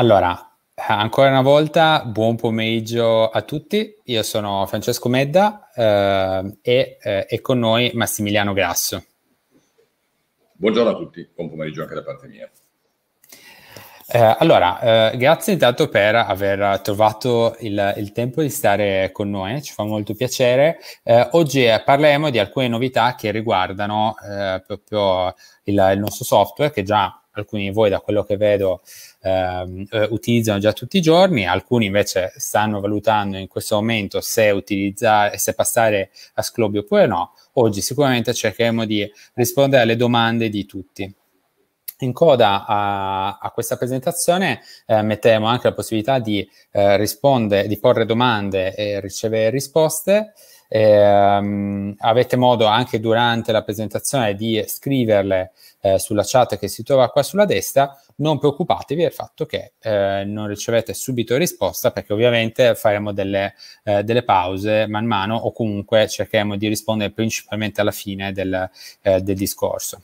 Allora, ancora una volta, buon pomeriggio a tutti. Io sono Francesco Medda eh, e eh, è con noi Massimiliano Grasso. Buongiorno a tutti, buon pomeriggio anche da parte mia. Eh, allora, eh, grazie intanto per aver trovato il, il, tempo di stare con noi, ci fa molto piacere. Eh, oggi eh, parleremo di alcune novità che riguardano proprio il, il nostro software che già alcuni di voi da quello che vedo ehm, eh, utilizzano già tutti i giorni, alcuni invece stanno valutando in questo momento se, utilizzare, se passare a Sclobio oppure no. Oggi sicuramente cercheremo di rispondere alle domande di tutti. In coda a, a questa presentazione eh, metteremo anche la possibilità di, eh, rispondere, di porre domande e ricevere risposte. Eh, avete modo anche durante la presentazione di scriverle eh, sulla chat che si trova qua sulla destra, non preoccupatevi del fatto che eh, non ricevete subito risposta perché ovviamente faremo delle, eh, delle, pause man mano o comunque cercheremo di rispondere principalmente alla fine del, eh, del discorso.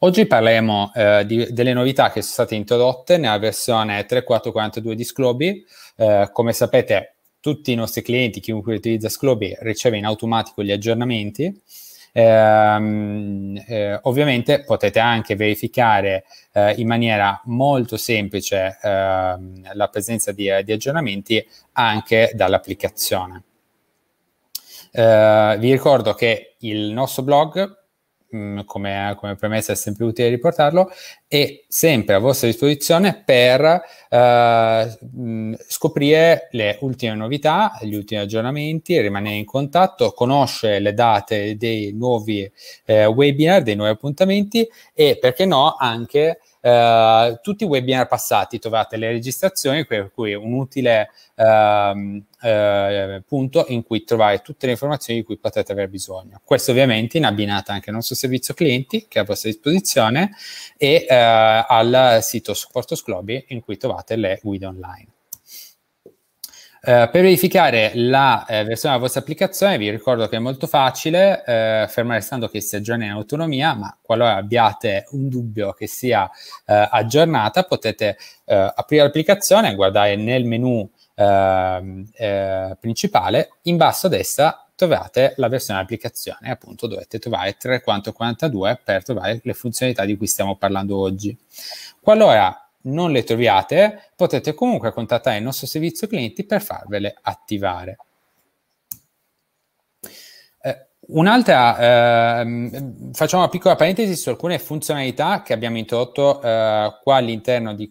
Oggi parleremo eh, di, delle novità che sono state introdotte nella versione 3442 di Sclobi. Eh, come sapete tutti i nostri clienti, chiunque utilizza Sclobi, riceve in automatico gli aggiornamenti Ehm, eh, ovviamente potete anche verificare eh, in maniera molto semplice ehm, la presenza di, di aggiornamenti anche dall'applicazione. Eh, vi ricordo che il nostro blog Mm, come, come, premessa è sempre utile riportarlo, e sempre a vostra disposizione per eh, mm, scoprire le ultime novità, gli ultimi aggiornamenti, rimanere in contatto, conoscere le date dei nuovi eh, webinar, dei nuovi appuntamenti e perché no anche eh, tutti i webinar passati trovate le registrazioni, per cui è un utile eh, eh, punto in cui trovare tutte le informazioni di cui potete aver bisogno. Questo ovviamente in abbinata anche al nostro servizio clienti che è a vostra disposizione e eh, al sito Supportos Globi in cui trovate le guide online. Eh, per verificare la eh, versione della vostra applicazione vi ricordo che è molto facile, eh, fermo restando che si aggiorna in autonomia, ma qualora abbiate un dubbio che sia eh, aggiornata potete aprire l'applicazione, guardare nel menu ehm, principale, in basso a destra trovate la versione dell'applicazione, appunto dovete trovare 3.42 per trovare le funzionalità di cui stiamo parlando oggi. Qualora non le troviate, potete comunque contattare il nostro servizio clienti per farvele attivare. Eh, un'altra, eh, facciamo una piccola parentesi su alcune funzionalità che abbiamo introdotto eh, qua all'interno di, di,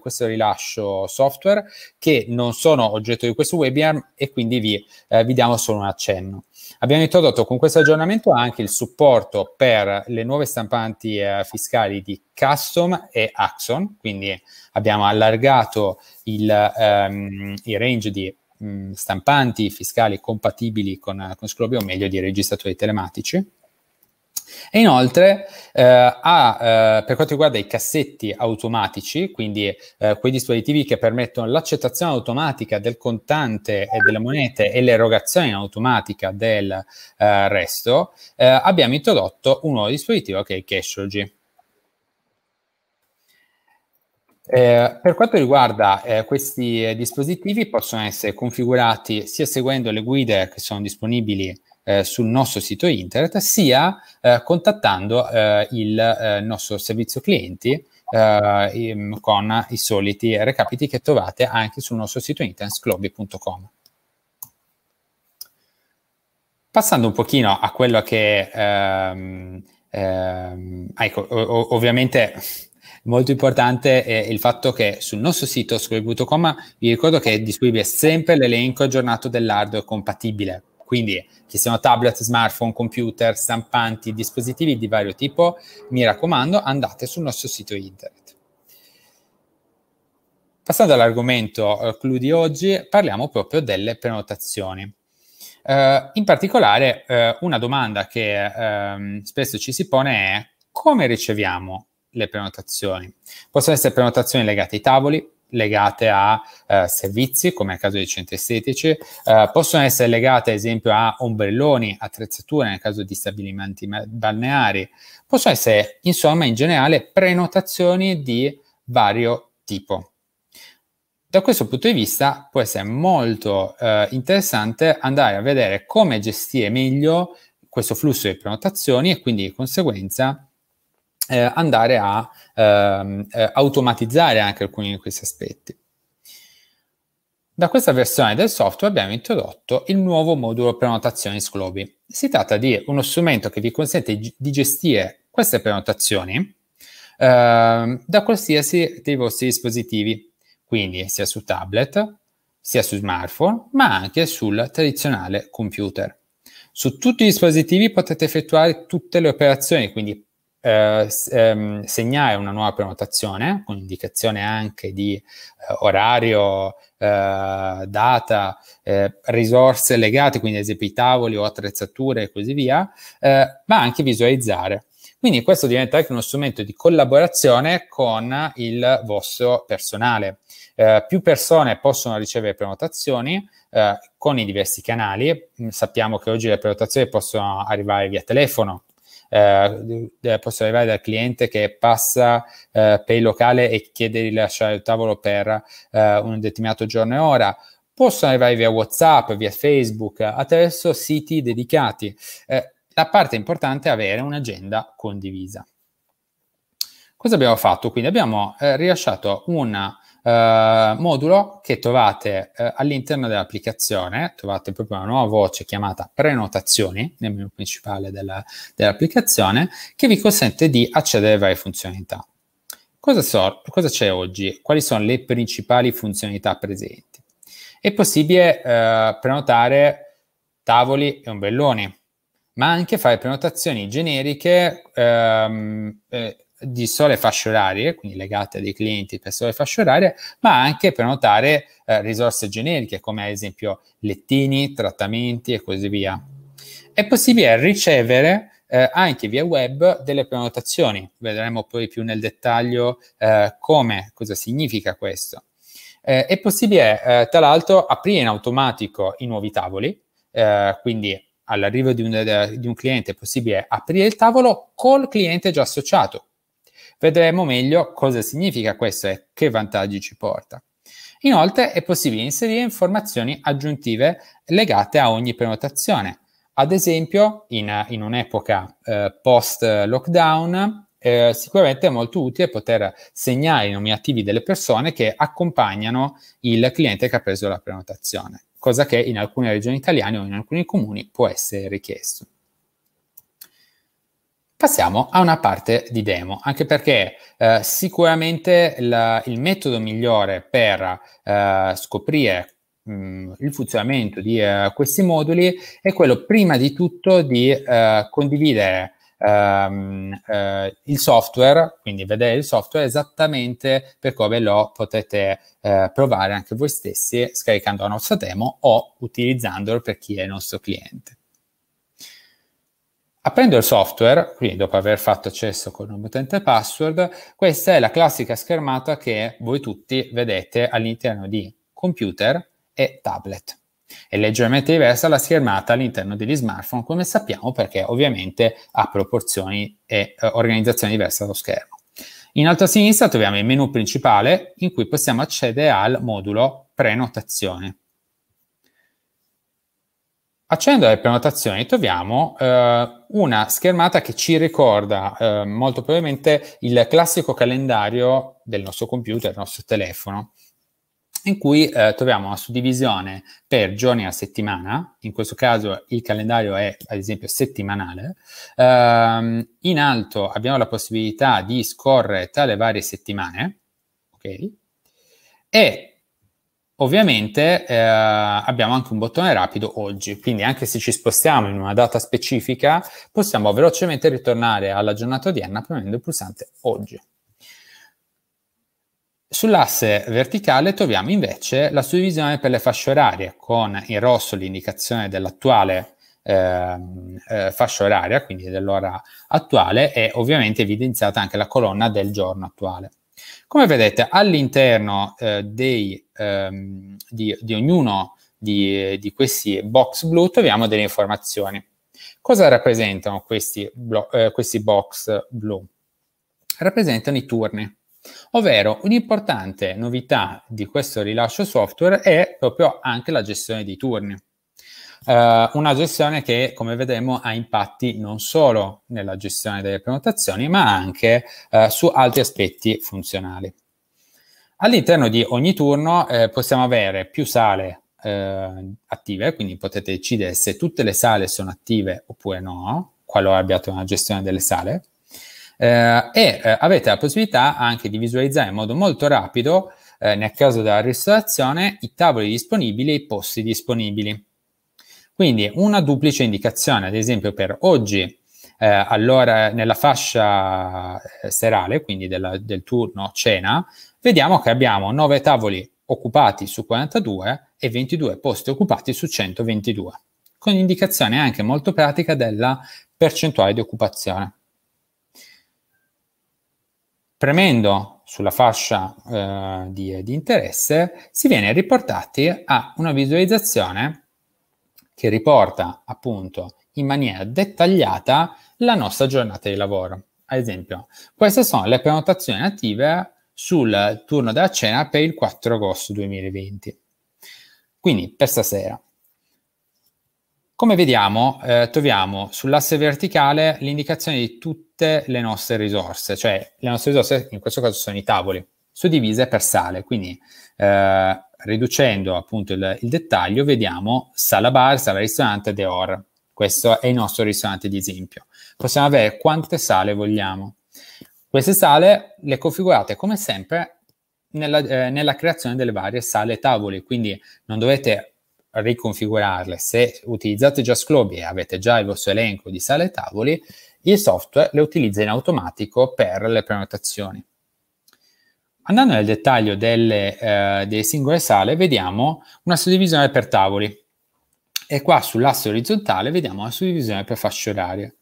questo rilascio software che non sono oggetto di questo webinar e quindi vi, eh, vi diamo solo un accenno. Abbiamo introdotto con questo aggiornamento anche il supporto per le nuove stampanti eh, fiscali di Custom e Axon, quindi abbiamo allargato il, ehm, il range di mh, mm, stampanti fiscali compatibili con, con Scrobio, o meglio di registratori telematici. E inoltre, eh, ha, eh, per quanto riguarda i cassetti automatici, quindi eh, quei dispositivi che permettono l'accettazione automatica del contante e delle monete e l'erogazione automatica del eh, resto, eh, abbiamo introdotto un nuovo dispositivo che è il Cashology. Eh, per quanto riguarda eh, questi eh, dispositivi, possono essere configurati sia seguendo le guide che sono disponibili eh, sul nostro sito internet, sia eh, contattando eh, il eh, nostro servizio clienti eh, con i soliti recapiti che trovate anche sul nostro sito internet sclobby.com. Passando un pochino a quello che, ehm, ehm, ah, ecco, ov ovviamente molto importante è il fatto che sul nostro sito scributo.com vi ricordo che è disponibile sempre l'elenco aggiornato dell'hardware compatibile quindi che siano tablet, smartphone, computer, stampanti, dispositivi di vario tipo, mi raccomando, andate sul nostro sito internet. Passando all'argomento eh, clou di oggi, parliamo proprio delle prenotazioni. Eh, in particolare, eh, una domanda che ehm, spesso ci si pone è come riceviamo le prenotazioni? Possono essere prenotazioni legate ai tavoli, legate a eh, servizi, come nel caso dei centri estetici, eh, possono essere legate ad esempio a ombrelloni, attrezzature nel caso di stabilimenti balneari, possono essere insomma in generale prenotazioni di vario tipo. Da questo punto di vista può essere molto eh, interessante andare a vedere come gestire meglio questo flusso di prenotazioni e quindi di conseguenza eh, andare a ehm, eh, automatizzare anche alcuni di questi aspetti. Da questa versione del software abbiamo introdotto il nuovo modulo prenotazioni Sclobi. Si tratta di uno strumento che vi consente di gestire queste prenotazioni eh, da qualsiasi dei vostri dispositivi, quindi sia su tablet, sia su smartphone, ma anche sul tradizionale computer. Su tutti i dispositivi potete effettuare tutte le operazioni, quindi eh, ehm, segnare una nuova prenotazione con indicazione anche di eh, orario, eh, data, eh, risorse legate, quindi ad esempio i tavoli o attrezzature e così via, eh, ma anche visualizzare. Quindi questo diventa anche uno strumento di collaborazione con il vostro personale. Eh, più persone possono ricevere prenotazioni eh, con i diversi canali. Mm, sappiamo che oggi le prenotazioni possono arrivare via telefono, eh, possono arrivare dal cliente che passa eh, per il locale e chiede di lasciare il tavolo per eh, un determinato giorno e ora, possono arrivare via WhatsApp, via Facebook, attraverso siti dedicati. Eh, la parte importante è avere un'agenda condivisa. Cosa abbiamo fatto? Quindi abbiamo eh, rilasciato una eh, modulo che trovate eh, all'interno dell'applicazione, trovate proprio una nuova voce chiamata prenotazioni nel menu principale della, dell'applicazione che vi consente di accedere a varie funzionalità. Cosa, so, cosa c'è oggi? Quali sono le principali funzionalità presenti? È possibile eh, prenotare tavoli e ombrelloni, ma anche fare prenotazioni generiche ehm, eh, di sole fasce orarie, quindi legate a dei clienti per sole fasce orarie, ma anche prenotare eh, risorse generiche come ad esempio lettini, trattamenti e così via. È possibile ricevere eh, anche via web delle prenotazioni, vedremo poi più nel dettaglio eh, come, cosa significa questo. Eh, è possibile eh, tra l'altro aprire in automatico i nuovi tavoli, eh, quindi all'arrivo di un, di un cliente è possibile aprire il tavolo col cliente già associato, Vedremo meglio cosa significa questo e che vantaggi ci porta. Inoltre è possibile inserire informazioni aggiuntive legate a ogni prenotazione. Ad esempio, in, in un'epoca eh, post-lockdown, eh, sicuramente è molto utile poter segnare i nominativi delle persone che accompagnano il cliente che ha preso la prenotazione, cosa che in alcune regioni italiane o in alcuni comuni può essere richiesto. Passiamo a una parte di demo, anche perché eh, sicuramente la, il metodo migliore per eh, scoprire mh, mm, il funzionamento di eh, questi moduli è quello prima di tutto di eh, condividere ehm, eh, il software, quindi vedere il software esattamente per come lo potete eh, provare anche voi stessi scaricando la nostra demo o utilizzandolo per chi è il nostro cliente. Aprendo il software, quindi dopo aver fatto accesso con un utente password, questa è la classica schermata che voi tutti vedete all'interno di computer e tablet. È leggermente diversa la schermata all'interno degli smartphone, come sappiamo, perché ovviamente ha proporzioni e eh, organizzazione diversa lo schermo. In alto a sinistra troviamo il menu principale in cui possiamo accedere al modulo prenotazione. Accendo le prenotazioni, troviamo eh, una schermata che ci ricorda eh, molto probabilmente il classico calendario del nostro computer, del nostro telefono, in cui eh, troviamo una suddivisione per giorni a settimana, in questo caso il calendario è ad esempio settimanale, ehm, in alto abbiamo la possibilità di scorrere tra le varie settimane, ok? E Ovviamente eh, abbiamo anche un bottone rapido oggi, quindi anche se ci spostiamo in una data specifica, possiamo velocemente ritornare alla giornata odierna premendo il pulsante oggi. Sull'asse verticale troviamo invece la suddivisione per le fasce orarie, con in rosso l'indicazione dell'attuale ehm, eh, fascia oraria, quindi dell'ora attuale, e ovviamente evidenziata anche la colonna del giorno attuale. Come vedete, all'interno eh, dei, ehm, di, di, ognuno di, di, questi box blu troviamo delle informazioni. Cosa rappresentano questi, eh, questi box blu? Rappresentano i turni. Ovvero un'importante novità di questo rilascio software è proprio anche la gestione dei turni eh, una gestione che, come vedremo, ha impatti non solo nella gestione delle prenotazioni, ma anche eh, su altri aspetti funzionali. All'interno di ogni turno eh, possiamo avere più sale eh, attive, quindi potete decidere se tutte le sale sono attive oppure no, qualora abbiate una gestione delle sale. Eh, e eh, avete la possibilità anche di visualizzare in modo molto rapido, eh, nel caso della ristorazione, i tavoli disponibili e i posti disponibili. Quindi una duplice indicazione, ad esempio per oggi eh, allora nella fascia eh, serale, quindi della, del turno cena, vediamo che abbiamo 9 tavoli occupati su 42 e 22 posti occupati su 122, con indicazione anche molto pratica della percentuale di occupazione. Premendo sulla fascia eh, di, di interesse si viene riportati a una visualizzazione che riporta appunto in maniera dettagliata la nostra giornata di lavoro. Ad esempio, queste sono le prenotazioni attive sul turno della cena per il 4 agosto 2020. Quindi per stasera. Come vediamo, eh, troviamo sull'asse verticale l'indicazione di tutte le nostre risorse, cioè le nostre risorse in questo caso sono i tavoli, suddivise per sale, quindi eh, riducendo appunto il, il dettaglio, vediamo sala bar, sala ristorante, deor. Questo è il nostro ristorante di esempio. Possiamo avere quante sale vogliamo. Queste sale le configurate come sempre nella, eh, nella creazione delle varie sale e tavoli, quindi non dovete riconfigurarle. Se utilizzate Just Globi e avete già il vostro elenco di sale e tavoli, il software le utilizza in automatico per le prenotazioni. Andando nel dettaglio delle, eh, delle singole sale, vediamo una suddivisione per tavoli e qua sull'asse orizzontale vediamo la suddivisione per fasce orarie.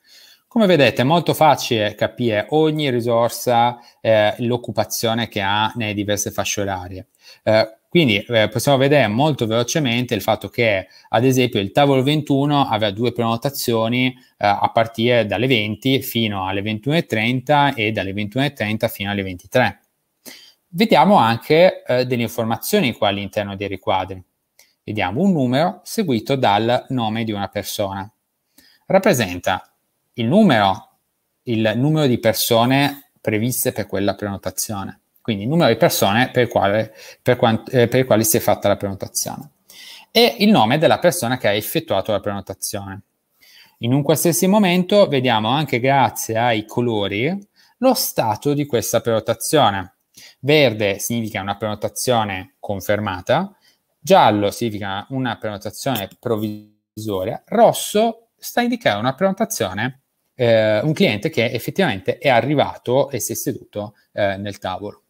Come vedete è molto facile capire ogni risorsa, eh, l'occupazione che ha nelle diverse fasce orarie. Eh, quindi eh, possiamo vedere molto velocemente il fatto che ad esempio il tavolo 21 aveva due prenotazioni eh, a partire dalle 20 fino alle 21.30 e dalle 21.30 fino alle 23. Vediamo anche eh, delle informazioni qua all'interno dei riquadri. Vediamo un numero seguito dal nome di una persona. Rappresenta il numero, il numero di persone previste per quella prenotazione, quindi il numero di persone per, quale, per, quant, eh, per i quali si è fatta la prenotazione e il nome della persona che ha effettuato la prenotazione. In un qualsiasi momento vediamo anche grazie ai colori lo stato di questa prenotazione. Verde significa una prenotazione confermata, giallo significa una prenotazione provvisoria, rosso sta a indicare una prenotazione, eh, un cliente che effettivamente è arrivato e si è seduto eh, nel tavolo.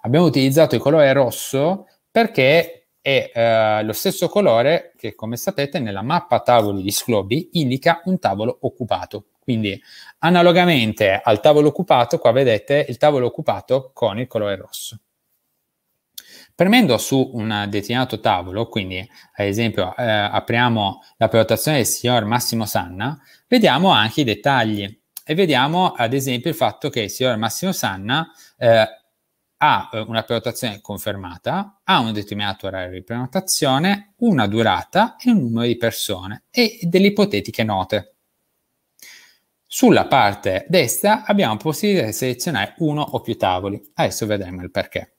Abbiamo utilizzato il colore rosso perché è eh, lo stesso colore che, come sapete, nella mappa tavoli di Sclobi indica un tavolo occupato. Quindi analogamente al tavolo occupato, qua vedete il tavolo occupato con il colore rosso. Premendo su un determinato tavolo, quindi ad esempio eh, apriamo la prenotazione del signor Massimo Sanna, vediamo anche i dettagli e vediamo ad esempio il fatto che il signor Massimo Sanna eh, ha eh, una prenotazione confermata, ha un determinato orario di prenotazione, una durata e un numero di persone e delle ipotetiche note. Sulla parte destra abbiamo la possibilità di selezionare uno o più tavoli. Adesso vedremo il perché.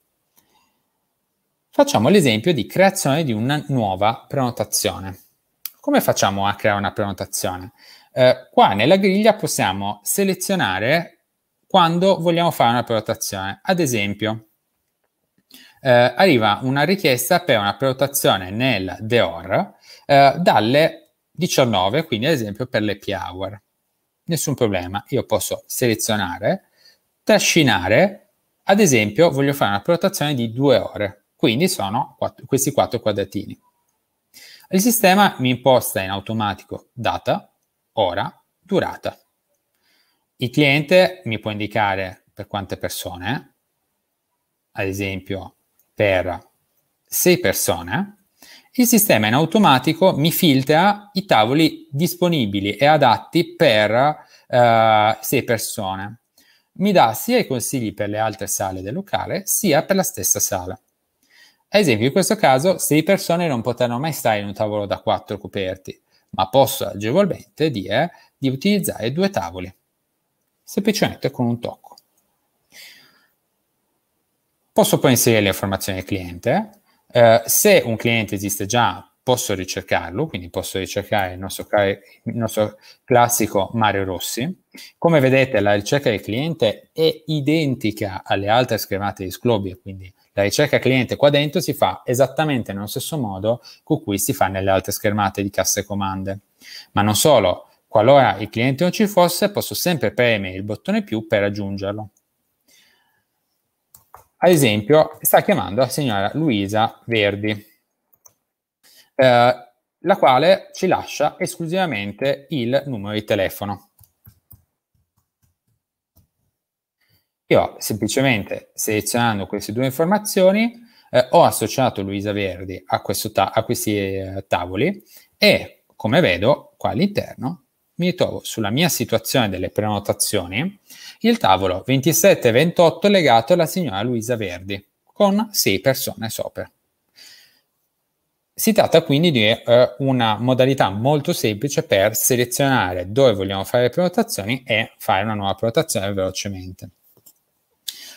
Facciamo l'esempio di creazione di una nuova prenotazione. Come facciamo a creare una prenotazione? Eh, qua nella griglia possiamo selezionare quando vogliamo fare una prenotazione. Ad esempio, eh, arriva una richiesta per una prenotazione nel Deor eh, dalle 19, quindi ad esempio per le P-Hour nessun problema. Io posso selezionare, trascinare, ad esempio voglio fare una prenotazione di due ore, quindi sono quattro, questi quattro quadratini. Il sistema mi imposta in automatico data, ora, durata. Il cliente mi può indicare per quante persone, ad esempio per sei persone, il sistema in automatico mi filtra i tavoli disponibili e adatti per eh, sei persone. Mi dà sia i consigli per le altre sale del locale, sia per la stessa sala. Ad esempio, in questo caso, sei persone non potranno mai stare in un tavolo da quattro coperti, ma posso agevolmente dire di utilizzare due tavoli, semplicemente con un tocco. Posso poi inserire le informazioni del cliente, eh, se un cliente esiste già, posso ricercarlo, quindi posso ricercare il nostro, il nostro classico Mario Rossi. Come vedete, la ricerca del cliente è identica alle altre schermate di Sclobia, quindi la ricerca cliente qua dentro si fa esattamente nello stesso modo con cui si fa nelle altre schermate di casse e comande. Ma non solo, qualora il cliente non ci fosse, posso sempre premere il bottone più per aggiungerlo. Ad esempio, sta chiamando la signora Luisa Verdi, eh, la quale ci lascia esclusivamente il numero di telefono. Io semplicemente selezionando queste due informazioni eh, ho associato Luisa Verdi a, ta- a questi eh, tavoli e come vedo qua all'interno mi ritrovo sulla mia situazione delle prenotazioni il tavolo 27-28 legato alla signora Luisa Verdi, con 6 persone sopra. Si tratta quindi di eh, una modalità molto semplice per selezionare dove vogliamo fare le prenotazioni e fare una nuova prenotazione velocemente.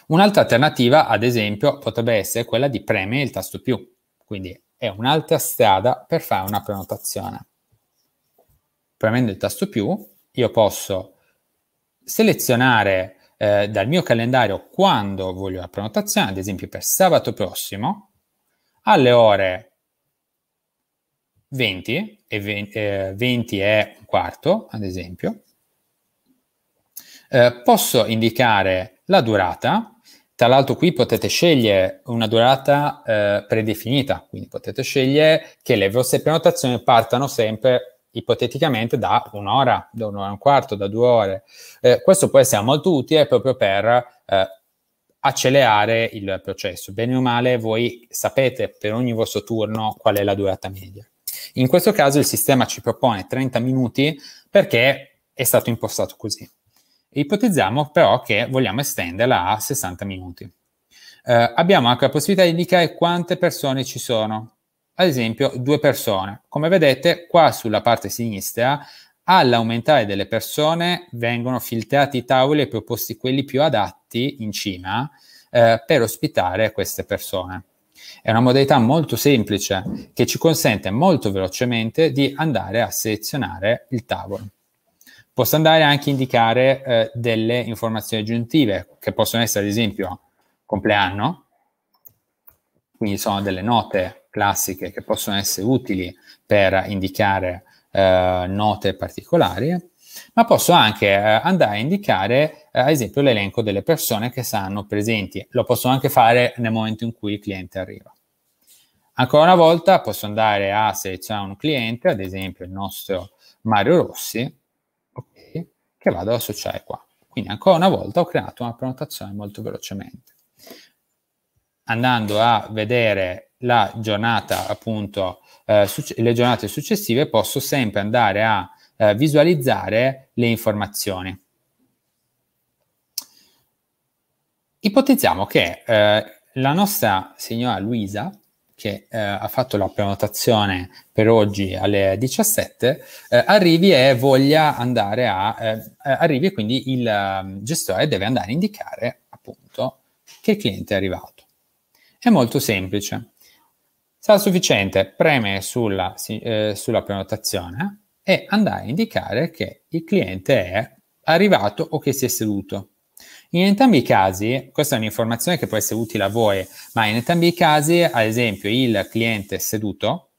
Un'altra alternativa, ad esempio, potrebbe essere quella di premere il tasto più, quindi è un'altra strada per fare una prenotazione. Premendo il tasto più, io posso selezionare eh, dal mio calendario quando voglio la prenotazione, ad esempio per sabato prossimo, alle ore 20 e 20, eh, un quarto, ad esempio, eh, posso indicare la durata, tra l'altro qui potete scegliere una durata eh, predefinita, quindi potete scegliere che le vostre prenotazioni partano sempre ipoteticamente da un'ora, da un'ora e un quarto, da due ore. Eh, questo può essere molto utile proprio per eh, accelerare il processo. Bene o male, voi sapete per ogni vostro turno qual è la durata media. In questo caso il sistema ci propone 30 minuti perché è stato impostato così. Ipotizziamo però che vogliamo estenderla a 60 minuti. Eh, abbiamo anche la possibilità di indicare quante persone ci sono ad esempio due persone. Come vedete qua sulla parte sinistra all'aumentare delle persone vengono filtrati i tavoli e proposti quelli più adatti in cima eh, per ospitare queste persone. È una modalità molto semplice che ci consente molto velocemente di andare a selezionare il tavolo. Posso andare anche a indicare eh, delle informazioni aggiuntive che possono essere ad esempio compleanno, quindi sono delle note classiche che possono essere utili per indicare eh, note particolari, ma posso anche eh, andare a indicare, eh, ad esempio, l'elenco delle persone che saranno presenti. Lo posso anche fare nel momento in cui il cliente arriva. Ancora una volta posso andare a selezionare un cliente, ad esempio il nostro Mario Rossi, okay, che vado ad associare qua. Quindi ancora una volta ho creato una prenotazione molto velocemente. Andando a vedere la giornata, appunto, eh, suc- le giornate successive posso sempre andare a eh, visualizzare le informazioni. Ipotizziamo che eh, la nostra signora Luisa, che eh, ha fatto la prenotazione per oggi alle 17, eh, arrivi e voglia andare a... Eh, eh arrivi e quindi il um, gestore deve andare a indicare appunto che il cliente è arrivato. È molto semplice. Sarà sufficiente premere sulla, eh, sulla prenotazione e andare a indicare che il cliente è arrivato o che si è seduto. In entrambi i casi, questa è un'informazione che può essere utile a voi, ma in entrambi i casi, ad esempio, il cliente seduto,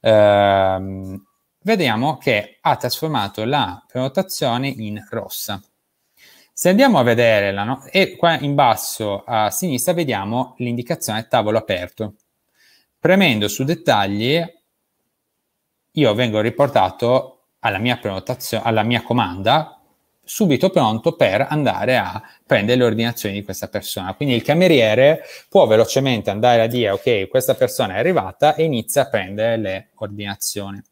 ehm, vediamo che ha trasformato la prenotazione in rossa. Se andiamo a vedere, la no e qua in basso a sinistra vediamo l'indicazione tavolo aperto. Premendo su dettagli, io vengo riportato alla mia prenotazione, alla mia comanda, subito pronto per andare a prendere le ordinazioni di questa persona. Quindi il cameriere può velocemente andare a dire ok, questa persona è arrivata e inizia a prendere le ordinazioni.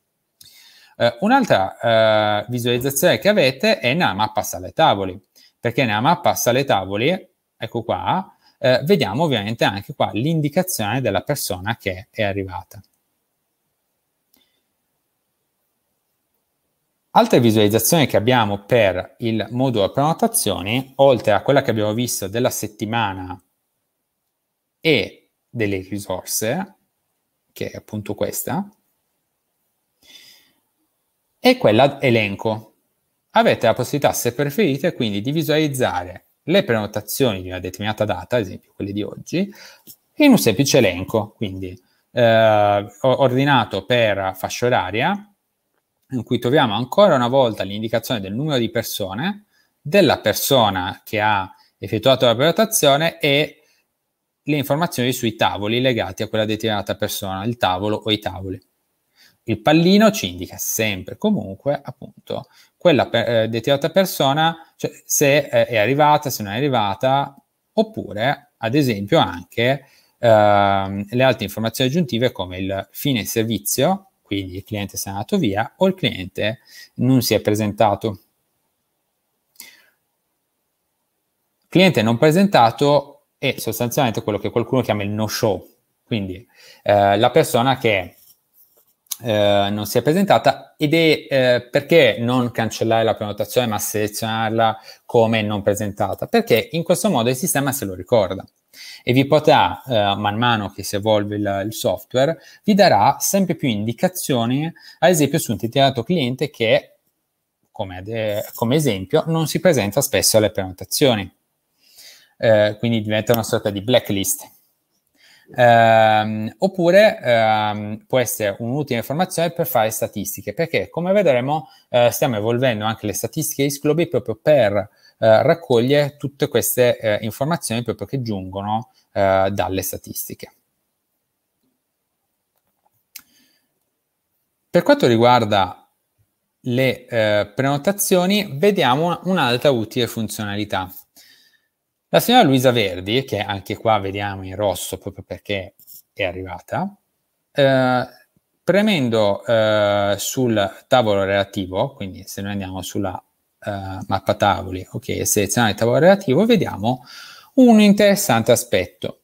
Uh, un'altra uh, visualizzazione che avete è nella mappa sale tavoli, perché nella mappa sale tavoli, ecco qua, eh, vediamo ovviamente anche qua l'indicazione della persona che è arrivata. Altre visualizzazioni che abbiamo per il modulo prenotazioni, oltre a quella che abbiamo visto della settimana e delle risorse, che è appunto questa, è quella elenco. Avete la possibilità, se preferite, quindi di visualizzare le prenotazioni di una determinata data, ad esempio quelle di oggi, in un semplice elenco, quindi eh, ordinato per fascia oraria, in cui troviamo ancora una volta l'indicazione del numero di persone, della persona che ha effettuato la prenotazione e le informazioni sui tavoli legati a quella determinata persona, il tavolo o i tavoli. Il pallino ci indica sempre comunque appunto quella eh, deteriorata persona, cioè, se eh, è arrivata, se non è arrivata, oppure, ad esempio, anche ehm, le altre informazioni aggiuntive come il fine servizio, quindi il cliente si è andato via o il cliente non si è presentato. Cliente non presentato è sostanzialmente quello che qualcuno chiama il no show, quindi eh, la persona che eh, non si è presentata ed è eh, perché non cancellare la prenotazione ma selezionarla come non presentata? Perché in questo modo il sistema se lo ricorda e vi potrà, eh, man mano che si evolve il, il, software, vi darà sempre più indicazioni, ad esempio su un titolato cliente che, come, de, eh, come esempio, non si presenta spesso alle prenotazioni. Eh, quindi diventa una sorta di blacklist eh, oppure eh, può essere un'utile informazione per fare statistiche, perché come vedremo eh, stiamo evolvendo anche le statistiche di Sclobi proprio per eh, raccogliere tutte queste eh, informazioni proprio che giungono eh, dalle statistiche. Per quanto riguarda le prenotazioni, vediamo un'altra utile funzionalità la signora Luisa Verdi, che anche qua vediamo in rosso proprio perché è arrivata, eh, premendo eh, sul tavolo relativo, quindi se noi andiamo sulla eh, mappa tavoli, ok, selezionare il tavolo relativo, vediamo un interessante aspetto.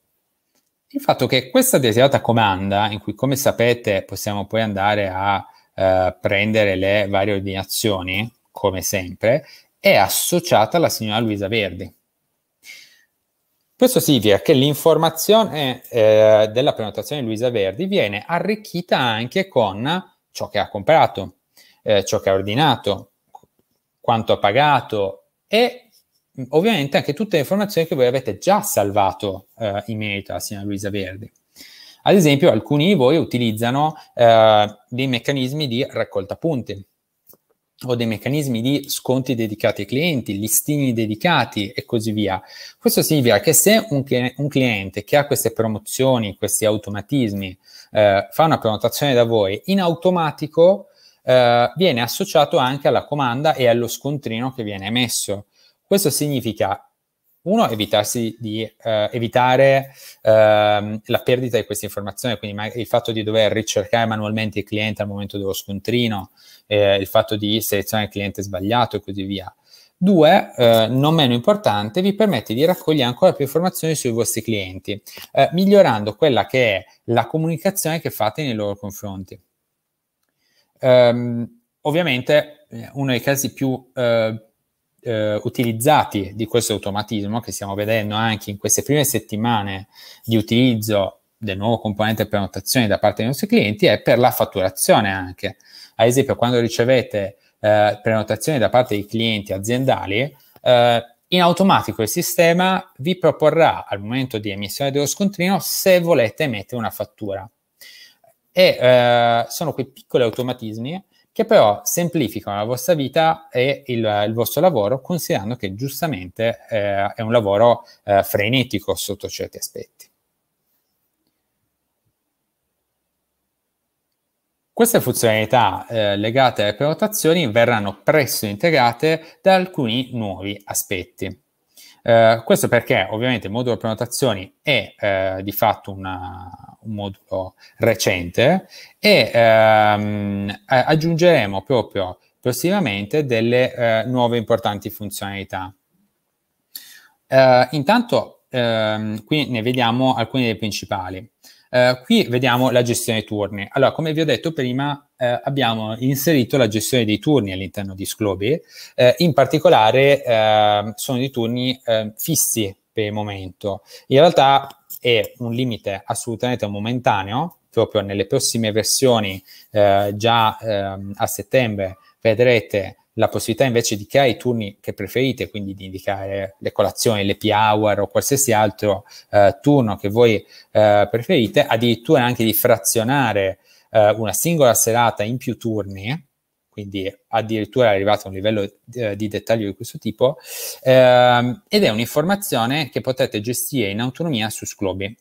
Il fatto che questa desiderata comanda, in cui come sapete possiamo poi andare a eh, prendere le varie ordinazioni, come sempre, è associata alla signora Luisa Verdi. Questo significa che l'informazione eh, della prenotazione di Luisa Verdi viene arricchita anche con ciò che ha comprato, eh, ciò che ha ordinato, quanto ha pagato e ovviamente anche tutte le informazioni che voi avete già salvato eh, in merito alla signora Luisa Verdi. Ad esempio, alcuni di voi utilizzano eh, dei meccanismi di raccolta punti o dei meccanismi di sconti dedicati ai clienti, listini dedicati e così via. Questo significa che se un, un cliente che ha queste promozioni, questi automatismi, eh, fa una prenotazione da voi, in automatico eh, viene associato anche alla comanda e allo scontrino che viene emesso. Questo significa uno, evitarsi di eh, evitare ehm, la perdita di questa informazione, quindi il fatto di dover ricercare manualmente il cliente al momento dello scontrino, eh, il fatto di selezionare il cliente sbagliato e così via. Due, eh, non meno importante, vi permette di raccogliere ancora più informazioni sui vostri clienti, eh, migliorando quella che è la comunicazione che fate nei loro confronti. Um, ovviamente eh, uno dei casi più eh, eh, utilizzati di questo automatismo che stiamo vedendo anche in queste prime settimane di utilizzo del nuovo componente prenotazione da parte dei nostri clienti è per la fatturazione anche. Ad esempio, quando ricevete eh, prenotazioni da parte di clienti aziendali, eh, in automatico il sistema vi proporrà al momento di emissione dello scontrino se volete emettere una fattura. E eh, sono quei piccoli automatismi che però semplificano la vostra vita e il, il vostro lavoro, considerando che giustamente eh, è un lavoro eh, frenetico sotto certi aspetti. Queste funzionalità eh, legate alle prenotazioni verranno presto integrate da alcuni nuovi aspetti. Eh, questo perché ovviamente il modulo prenotazioni è eh, di fatto una, un modulo recente e ehm, aggiungeremo proprio prossimamente delle eh, nuove importanti funzionalità. Eh, intanto ehm, qui ne vediamo alcuni dei principali. Eh, qui vediamo la gestione turni. Allora, come vi ho detto prima, uh, abbiamo inserito la gestione dei turni all'interno di Sclobi, uh, eh, in particolare ehm, sono dei turni ehm, fissi per il momento. In realtà è un limite assolutamente momentaneo, proprio nelle prossime versioni, già ehm, a settembre vedrete la possibilità invece di creare i turni che preferite, quindi di indicare le colazioni, le hour o qualsiasi altro eh, turno che voi eh, preferite, addirittura anche di frazionare eh, una singola serata in più turni, quindi addirittura è arrivato a un livello eh, di dettaglio di questo tipo, ehm, ed è un'informazione che potete gestire in autonomia su Sclobi.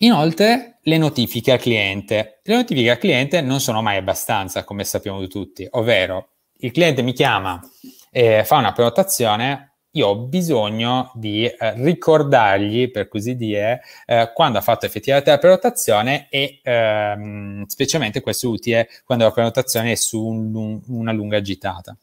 Inoltre, le notifiche al cliente. Le notifiche al cliente non sono mai abbastanza, come sappiamo tutti, ovvero il cliente mi chiama e fa una prenotazione, io ho bisogno di eh, ricordargli, per così dire, eh, quando ha fatto effettivamente la prenotazione e ehm, specialmente questo è utile quando la prenotazione è su un, un, una lunga gitata.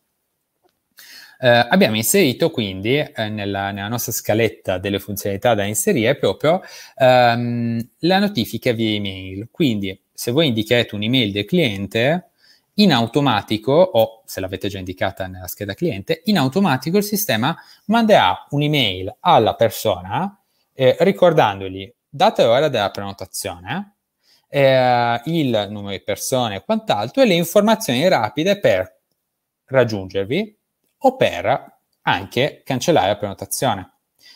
Eh, abbiamo inserito quindi eh, nella, nella, nostra scaletta delle funzionalità da inserire proprio ehm, la notifica via email. Quindi se voi indicherete un'email del cliente, in automatico, o se l'avete già indicata nella scheda cliente, in automatico il sistema manderà un'email alla persona eh, ricordandogli data e ora della prenotazione, eh, il numero di persone e quant'altro e le informazioni rapide per raggiungervi o per anche cancellare la prenotazione.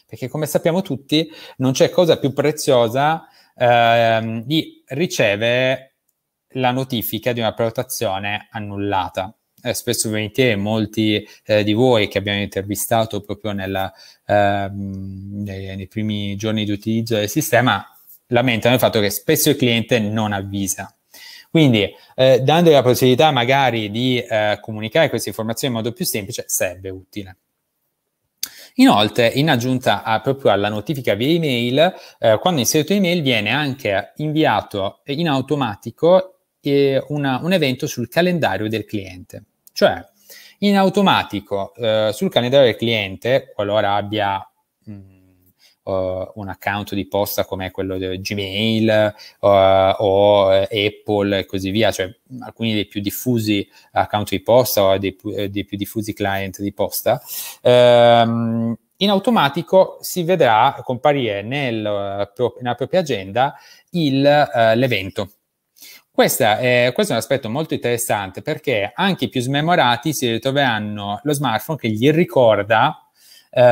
Perché come sappiamo tutti non c'è cosa più preziosa eh, di ricevere la notifica di una prenotazione annullata. Eh, spesso e molti eh, di voi che abbiamo intervistato proprio nella, eh, nei, nei, primi giorni di utilizzo del sistema lamentano il fatto che spesso il cliente non avvisa. Quindi, eh, dando la possibilità magari di eh, comunicare queste informazioni in modo più semplice, sarebbe utile. Inoltre, in aggiunta a, proprio alla notifica via email, eh, quando inserito email viene anche inviato in automatico eh, una, un evento sul calendario del cliente. Cioè, in automatico eh, sul calendario del cliente, qualora abbia uh, un account di posta come quello di Gmail uh, o eh, Apple e così via, cioè alcuni dei più diffusi account di posta o dei, dei più diffusi client di posta. Um, in automatico si vedrà comparire nel, nella propria agenda il, l'evento. È, questo è un aspetto molto interessante perché anche i più smemorati si ritroveranno lo smartphone che gli ricorda eh,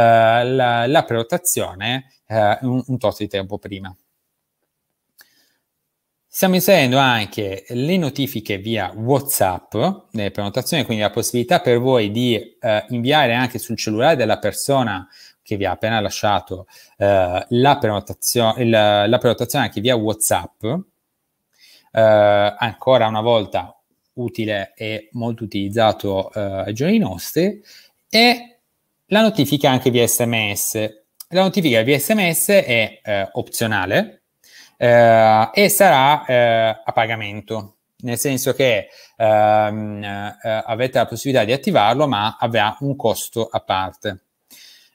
la, la, prenotazione eh, un, un tot di tempo prima. Stiamo inserendo anche le notifiche via WhatsApp nelle prenotazioni, quindi la possibilità per voi di eh, inviare anche sul cellulare della persona che vi ha appena lasciato eh, la, prenotazione, la, la, prenotazione, anche via WhatsApp. Eh, ancora una volta utile e molto utilizzato eh, ai giorni nostri. E la notifica anche via SMS. La notifica via SMS è eh, opzionale eh, e sarà eh, a pagamento, nel senso che ehm, eh, avete la possibilità di attivarlo, ma avrà un costo a parte.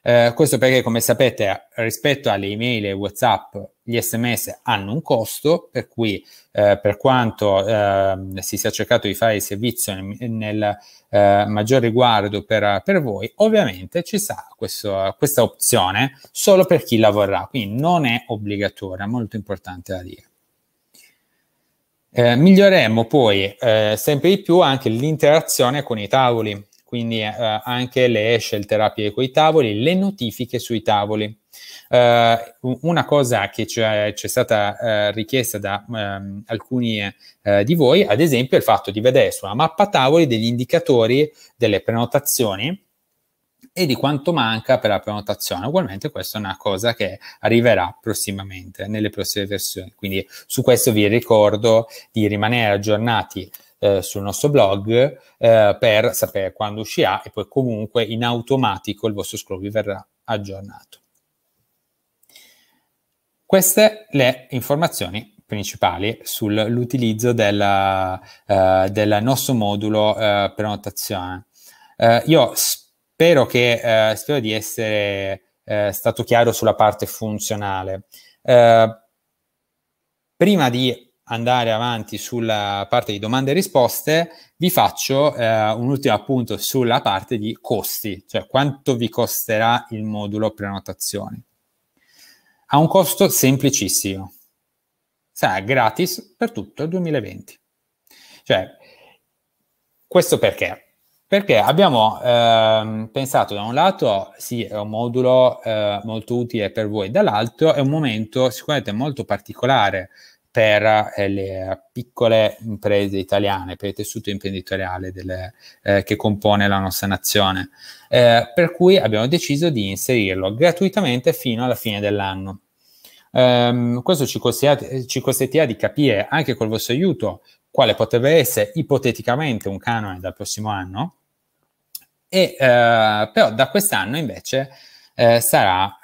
Eh, questo perché, come sapete, rispetto alle email e WhatsApp gli sms hanno un costo, per cui eh, per quanto eh, si sia cercato di fare il servizio nel, nel eh, maggior riguardo per, per, voi, ovviamente ci sarà questo, questa opzione solo per chi la vorrà, quindi non è obbligatoria, molto importante da dire. Eh, miglioreremo poi eh, sempre di più anche l'interazione con i tavoli quindi eh, anche le shell terapie i tavoli, le notifiche sui tavoli. Eh, una cosa che c'è, è stata eh, richiesta da ehm, alcuni eh, di voi, ad esempio, è il fatto di vedere sulla mappa tavoli degli indicatori delle prenotazioni e di quanto manca per la prenotazione. Ugualmente questa è una cosa che arriverà prossimamente nelle prossime versioni, quindi su questo vi ricordo di rimanere aggiornati eh, sul nostro blog eh, per sapere quando uscirà e poi comunque in automatico il vostro scroll vi verrà aggiornato. Queste le informazioni principali sull'utilizzo eh, del eh, nostro modulo eh, prenotazione. io spero, che, spero di essere stato chiaro sulla parte funzionale. prima di andare avanti sulla parte di domande e risposte, vi faccio eh, un ultimo appunto sulla parte di costi, cioè quanto vi costerà il modulo prenotazioni. Ha un costo semplicissimo, sarà gratis per tutto il 2020. Cioè, questo perché? Perché abbiamo ehm, pensato da un lato, sì, è un modulo eh, molto utile per voi, dall'altro è un momento sicuramente molto particolare per le eh, piccole imprese italiane, per il tessuto imprenditoriale delle, eh, che compone la nostra nazione. Eh, per cui abbiamo deciso di inserirlo gratuitamente fino alla fine dell'anno. Um, questo ci, ci consentirà di capire anche col vostro aiuto quale potrebbe essere ipoteticamente un canone dal prossimo anno, e, eh, però da quest'anno invece eh, sarà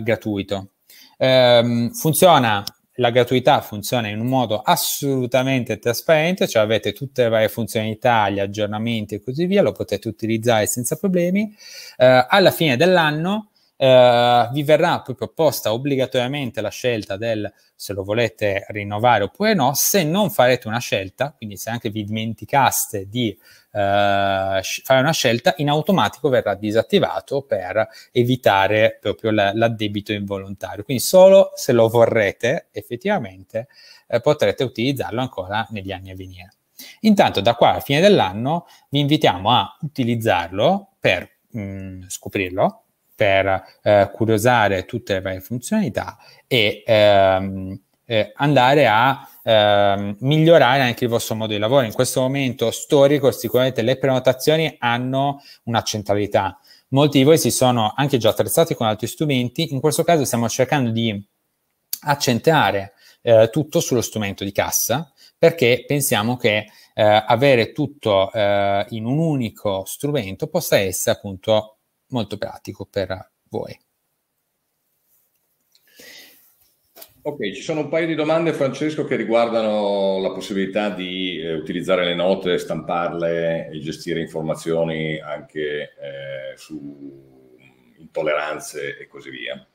gratuito. Ehm, funziona la gratuità funziona in un modo assolutamente trasparente, cioè avete tutte le varie funzionalità, gli aggiornamenti e così via, lo potete utilizzare senza problemi. Eh, alla fine dell'anno eh, vi verrà poi proposta obbligatoriamente la scelta del se lo volete rinnovare oppure no, se non farete una scelta, quindi se anche vi dimenticaste di eh, fare una scelta, in automatico verrà disattivato per evitare proprio l'addebito involontario. Quindi solo se lo vorrete effettivamente eh, potrete utilizzarlo ancora negli anni a venire. Intanto da qua alla fine dell'anno vi invitiamo a utilizzarlo per mh, mm, scoprirlo, per eh, curiosare tutte le varie funzionalità e ehm, eh, andare a ehm, migliorare anche il vostro modo di lavoro. In questo momento storico sicuramente le prenotazioni hanno una centralità. Molti di voi si sono anche già attrezzati con altri strumenti, in questo caso stiamo cercando di accentrare eh, tutto sullo strumento di cassa perché pensiamo che eh, avere tutto eh, in un unico strumento possa essere appunto molto pratico per voi. Ok, ci sono un paio di domande, Francesco, che riguardano la possibilità di eh, utilizzare le note, stamparle e gestire informazioni anche eh, su intolleranze e così via.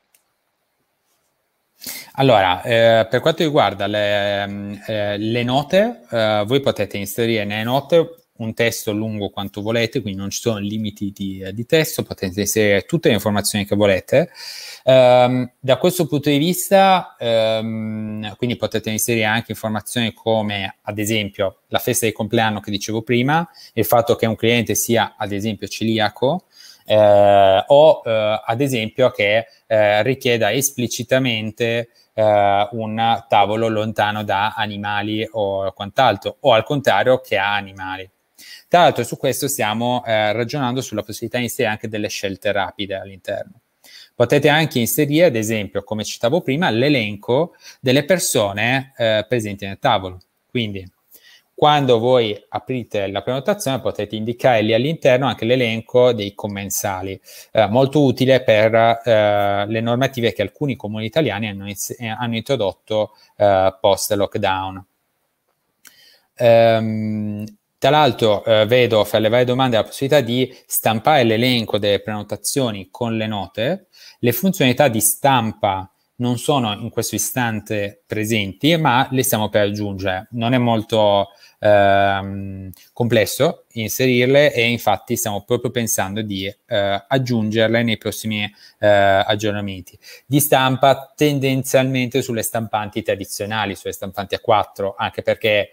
Allora, eh, per quanto riguarda le, mm, eh, le note, eh, voi potete inserire nelle note un testo lungo quanto volete, quindi non ci sono limiti di, eh, di testo, potete inserire tutte le informazioni che volete. Um, da questo punto di vista, um, quindi potete inserire anche informazioni come, ad esempio, la festa di compleanno che dicevo prima, il fatto che un cliente sia, ad esempio, celiaco, eh, o eh, ad esempio che eh, richieda esplicitamente eh, un tavolo lontano da animali o quant'altro, o al contrario che ha animali. Tra l'altro su questo stiamo eh, ragionando sulla possibilità di inserire anche delle scelte rapide all'interno. Potete anche inserire, ad esempio, come citavo prima, l'elenco delle persone eh, presenti nel tavolo. Quindi quando voi aprite la prenotazione potete indicare lì all'interno anche l'elenco dei commensali, eh, molto utile per eh, le normative che alcuni comuni italiani hanno, eh, hanno introdotto eh, post lockdown. Um, ehm, tra l'altro eh, vedo fra le varie domande la possibilità di stampare l'elenco delle prenotazioni con le note. Le funzionalità di stampa non sono in questo istante presenti, ma le stiamo per aggiungere. Non è molto ehm, complesso inserirle e infatti stiamo proprio pensando di eh, aggiungerle nei prossimi eh, aggiornamenti. Di stampa tendenzialmente sulle stampanti tradizionali, sulle stampanti a 4, anche perché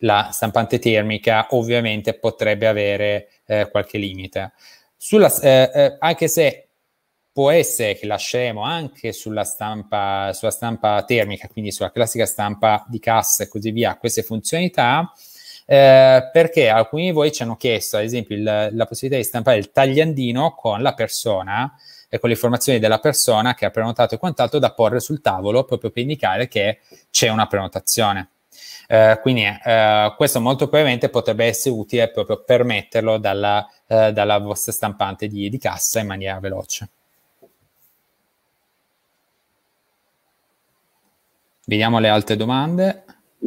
la stampante termica ovviamente potrebbe avere eh, qualche limite. Sulla, eh, eh, anche se può essere che lasceremo anche sulla stampa, sulla stampa termica, quindi sulla classica stampa di cassa e così via, queste funzionalità, eh, perché alcuni di voi ci hanno chiesto, ad esempio, il, la possibilità di stampare il tagliandino con la persona e eh, con le informazioni della persona che ha prenotato e quant'altro da porre sul tavolo proprio per indicare che c'è una prenotazione. Eh, quindi eh, questo molto probabilmente potrebbe essere utile proprio per metterlo dalla, eh, dalla vostra stampante di, di cassa in maniera veloce. Vediamo le altre domande.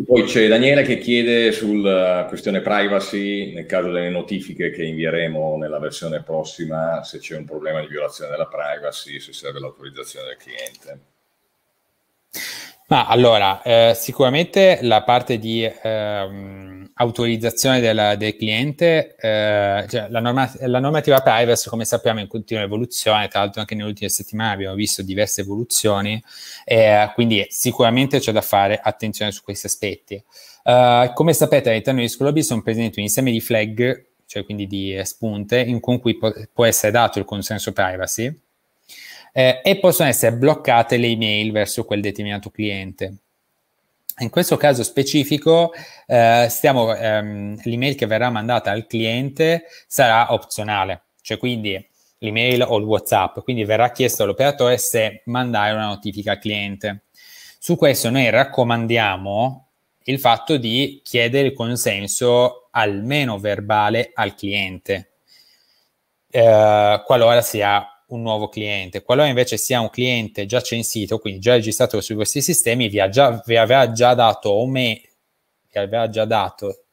Poi c'è Daniele che chiede sulla eh, questione privacy, nel caso delle notifiche che invieremo nella versione prossima, se c'è un problema di violazione della privacy, se serve l'autorizzazione del cliente. Ma allora, eh, sicuramente la parte di ehm, autorizzazione del, del cliente, eh, cioè la, norma, la, normativa privacy, come sappiamo, è in continua evoluzione, tra l'altro anche nelle ultime settimane abbiamo visto diverse evoluzioni, eh, quindi sicuramente c'è da fare attenzione su questi aspetti. Eh, come sapete, all'interno di School sono presenti un insieme di flag, cioè quindi di eh, spunte, in cui può essere dato il consenso privacy, eh, e possono essere bloccate le email verso quel determinato cliente. In questo caso specifico, eh, stiamo, ehm, l'email che verrà mandata al cliente sarà opzionale, cioè quindi l'email o il WhatsApp, quindi verrà chiesto all'operatore se mandare una notifica al cliente. Su questo noi raccomandiamo il fatto di chiedere il consenso almeno verbale al cliente, eh, qualora sia un nuovo cliente. Qualora invece sia un cliente già censito, quindi già registrato sui vostri sistemi, vi, già, vi aveva già dato o, me, già dato,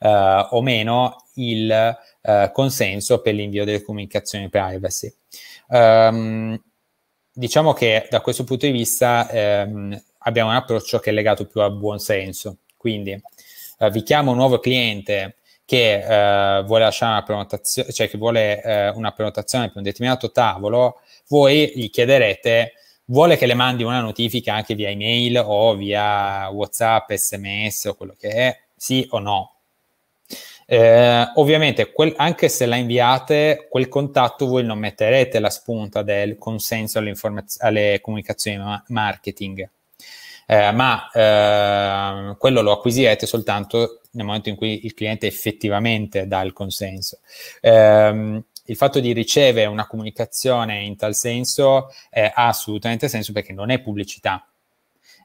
uh, o meno il uh, consenso per l'invio delle comunicazioni privacy. Um, diciamo che da questo punto di vista um, abbiamo un approccio che è legato più al buon senso. Quindi uh, vi chiamo un nuovo cliente che eh, vuole lasciare una prenotazione, cioè che vuole eh, una prenotazione per un determinato tavolo, voi gli chiederete vuole che le mandi una notifica anche via email o via WhatsApp, SMS o quello che è, sì o no. Eh, ovviamente, quel, anche se la inviate, quel contatto voi non metterete la spunta del consenso alle, alle comunicazioni ma marketing, eh, ma eh, quello lo acquisirete soltanto nel momento in cui il cliente effettivamente dà il consenso. Eh, il fatto di ricevere una comunicazione in tal senso eh, ha assolutamente senso perché non è pubblicità,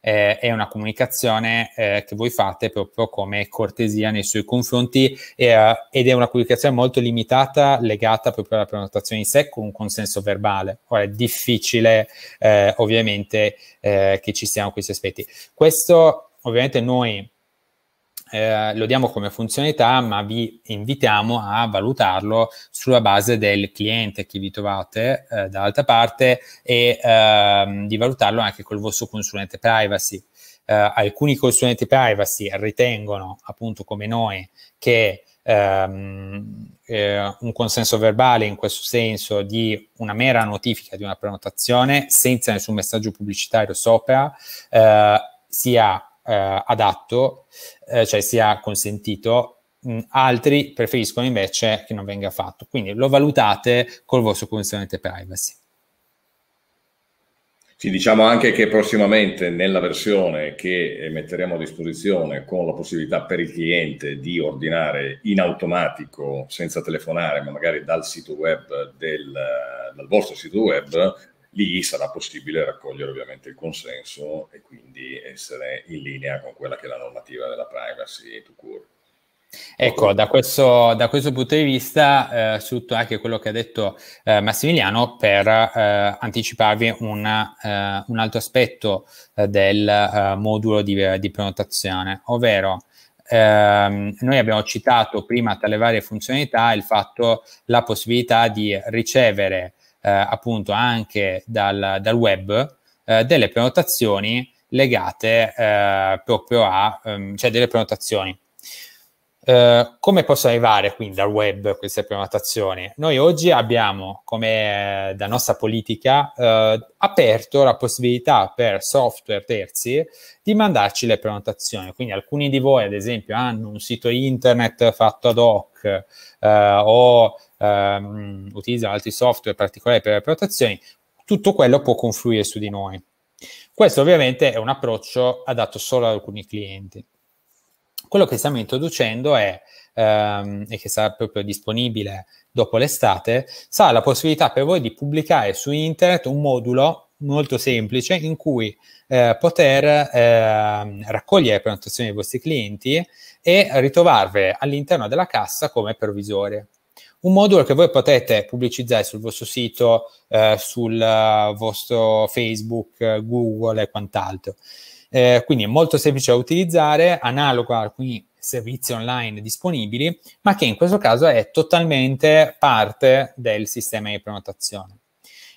eh, è una comunicazione eh, che voi fate proprio come cortesia nei suoi confronti eh, ed è una comunicazione molto limitata legata proprio alla prenotazione in sé con un consenso verbale. Ora è difficile eh, ovviamente eh, che ci siano questi aspetti. Questo ovviamente noi eh, lo diamo come funzionalità, ma vi invitiamo a valutarlo sulla base del cliente che vi trovate eh, dall'altra parte e ehm, di valutarlo anche col vostro consulente privacy. Eh, alcuni consulenti privacy ritengono, appunto come noi, che ehm, eh, un consenso verbale in questo senso di una mera notifica di una prenotazione senza nessun messaggio pubblicitario sopra eh, sia eh, adatto, eh, cioè sia consentito, mh, altri preferiscono invece che non venga fatto. Quindi lo valutate col vostro consulente privacy. Sì, diciamo anche che prossimamente nella versione che eh, metteremo a disposizione con la possibilità per il cliente di ordinare in automatico, senza telefonare, ma magari dal sito web del, dal vostro sito web, lì sarà possibile raccogliere ovviamente il consenso e quindi essere in linea con quella che è la normativa della privacy to cure. Ecco, da questo, da questo, punto di vista, eh, sfrutto anche quello che ha detto eh, Massimiliano per eh, anticiparvi una, eh, un altro aspetto eh, del eh, modulo di, di, prenotazione, ovvero ehm, noi abbiamo citato prima tra le varie funzionalità il fatto, la possibilità di ricevere eh, appunto anche dal, dal web eh, delle prenotazioni legate eh, proprio a, um, cioè delle prenotazioni eh, come posso arrivare quindi dal web a queste prenotazioni? Noi oggi abbiamo, come eh, da nostra politica, eh, aperto la possibilità per software terzi di mandarci le prenotazioni. Quindi alcuni di voi, ad esempio, hanno un sito internet fatto ad hoc eh, o ehm, utilizzano altri software particolari per le prenotazioni, tutto quello può confluire su di noi. Questo ovviamente è un approccio adatto solo ad alcuni clienti. Quello che stiamo introducendo è, ehm, e che sarà proprio disponibile dopo l'estate, sarà la possibilità per voi di pubblicare su internet un modulo molto semplice in cui eh, poter eh, raccogliere le prenotazioni dei vostri clienti e ritrovarvi all'interno della cassa come provvisore. Un modulo che voi potete pubblicizzare sul vostro sito, eh, sul eh, vostro Facebook, Google e quant'altro. Eh, quindi è molto semplice da utilizzare, analogo a alcuni servizi online disponibili, ma che in questo caso è totalmente parte del sistema di prenotazione.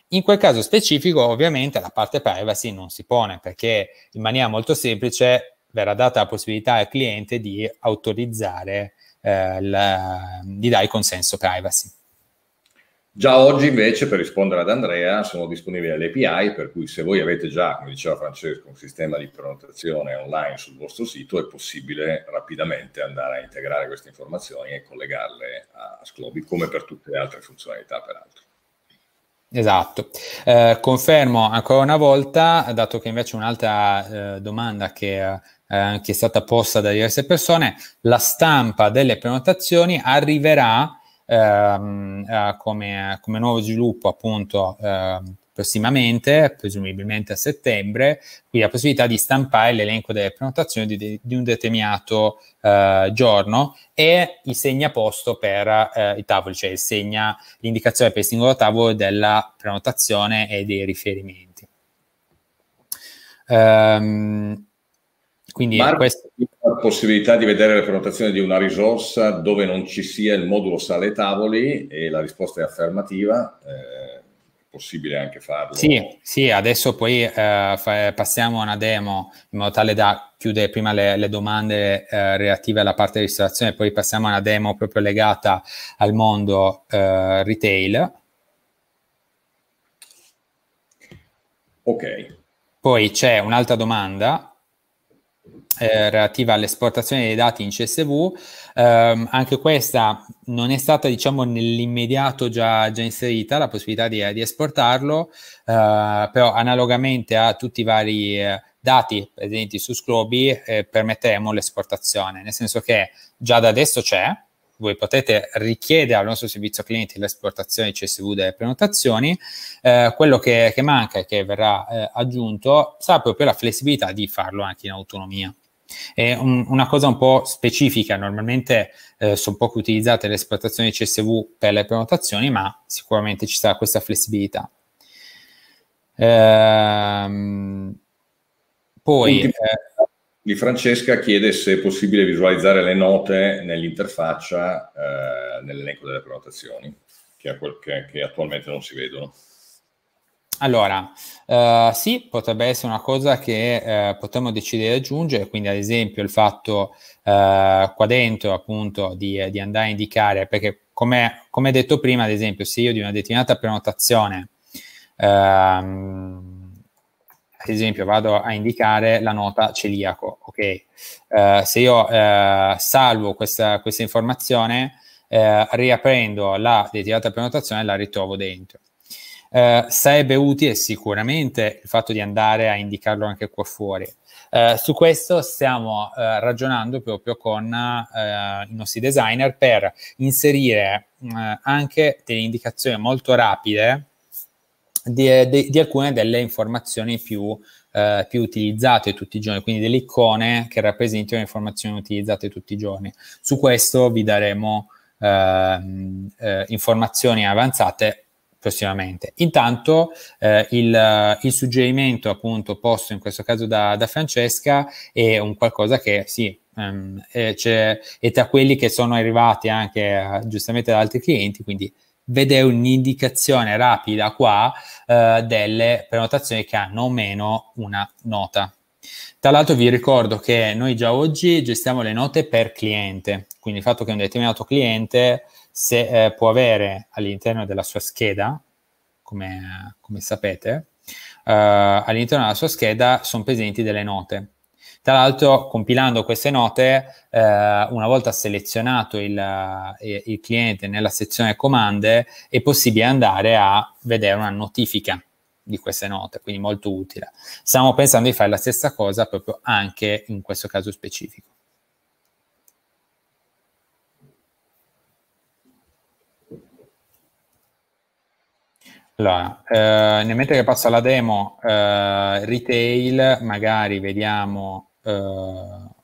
In quel caso specifico, ovviamente, la parte privacy non si pone perché in maniera molto semplice verrà data la possibilità al cliente di autorizzare, eh, la, di dare consenso privacy. Già oggi invece, per rispondere ad Andrea, sono disponibili le API, per cui se voi avete già, come diceva Francesco, un sistema di prenotazione online sul vostro sito, è possibile rapidamente andare a integrare queste informazioni e collegarle a Sclobi, come per tutte le altre funzionalità peraltro. Esatto, eh, confermo ancora una volta, dato che invece un'altra eh, domanda che eh, che è stata posta da diverse persone, la stampa delle prenotazioni arriverà ehm, eh, come, come, nuovo sviluppo appunto ehm, prossimamente, presumibilmente a settembre, qui la possibilità di stampare l'elenco delle prenotazioni di, di un determinato eh, giorno e il segnaposto per eh, i tavoli, cioè il segna l'indicazione per il singolo tavolo della prenotazione e dei riferimenti. Um, quindi Marco, questo la possibilità di vedere le prenotazioni di una risorsa dove non ci sia il modulo sale e tavoli e la risposta è affermativa. Eh, possibile anche farlo. Sì, sì adesso poi eh, fa, passiamo a una demo in modo tale da chiudere prima le, le domande eh, relative alla parte di ristorazione, poi passiamo a una demo proprio legata al mondo eh, retail. Ok. Poi c'è un'altra domanda eh, relativa all'esportazione dei dati in CSV, ehm, anche questa non è stata diciamo nell'immediato già, già inserita la possibilità di, di esportarlo, eh, però analogamente a tutti i vari eh, dati presenti su Sclobi eh, permetteremo l'esportazione, nel senso che già da adesso c'è, voi potete richiedere al nostro servizio clienti l'esportazione CSV delle prenotazioni, eh, quello che, che manca e che verrà eh, aggiunto sarà proprio la flessibilità di farlo anche in autonomia. È un, una cosa un po' specifica, normalmente eh, sono poco utilizzate le esportazioni CSV per le prenotazioni, ma sicuramente ci sarà questa flessibilità. Ehm, poi... Eh, di Francesca chiede se è possibile visualizzare le note nell'interfaccia eh, nell'elenco delle prenotazioni, che, che, che attualmente non si vedono. Allora, eh, sì, potrebbe essere una cosa che eh, potremmo decidere di aggiungere, quindi ad esempio il fatto eh, qua dentro appunto di, di, andare a indicare, perché come, come, detto prima, ad esempio, se io di una determinata prenotazione, ehm, ad esempio vado a indicare la nota celiaco, ok? Eh, se io eh, salvo questa, questa informazione, eh, riaprendo la determinata prenotazione la ritrovo dentro. Eh, sarebbe utile sicuramente il fatto di andare a indicarlo anche qua fuori. Eh, su questo stiamo eh, ragionando proprio con eh, i nostri designer per inserire eh, anche delle indicazioni molto rapide di, di, di alcune delle informazioni più, più utilizzate tutti i giorni, quindi delle icone che rappresentino le informazioni utilizzate tutti i giorni. Su questo vi daremo ehm, informazioni avanzate prossimamente. Intanto eh, il, il, suggerimento appunto posto in questo caso da, da Francesca è un qualcosa che sì, um, è, è, tra quelli che sono arrivati anche eh, giustamente da altri clienti, quindi vedere un'indicazione rapida qua eh, delle prenotazioni che hanno o meno una nota. Tra l'altro vi ricordo che noi già oggi gestiamo le note per cliente, quindi il fatto che un determinato cliente se eh, può avere all'interno della sua scheda, come, come sapete, eh, all'interno della sua scheda sono presenti delle note. Tra l'altro, compilando queste note, eh, una volta selezionato il, eh, il, cliente nella sezione comande, è possibile andare a vedere una notifica di queste note, quindi molto utile. Stiamo pensando di fare la stessa cosa proprio anche in questo caso specifico. Allora, eh, nel mentre che passa la demo, eh, retail, magari vediamo eh,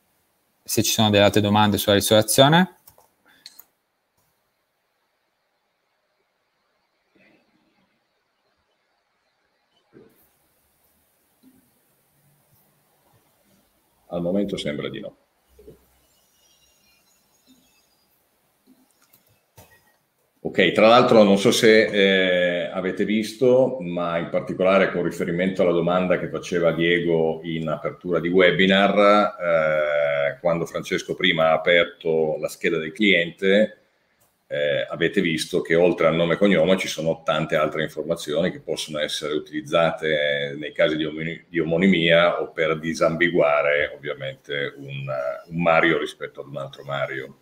se ci sono delle altre domande sulla ristorazione. Al momento sembra di no. Ok, tra l'altro non so se eh, avete visto, ma in particolare con riferimento alla domanda che faceva Diego in apertura di webinar, eh, quando Francesco prima ha aperto la scheda del cliente, eh, avete visto che oltre al nome e cognome ci sono tante altre informazioni che possono essere utilizzate nei casi di, om- di omonimia o per disambiguare ovviamente un, un Mario rispetto ad un altro Mario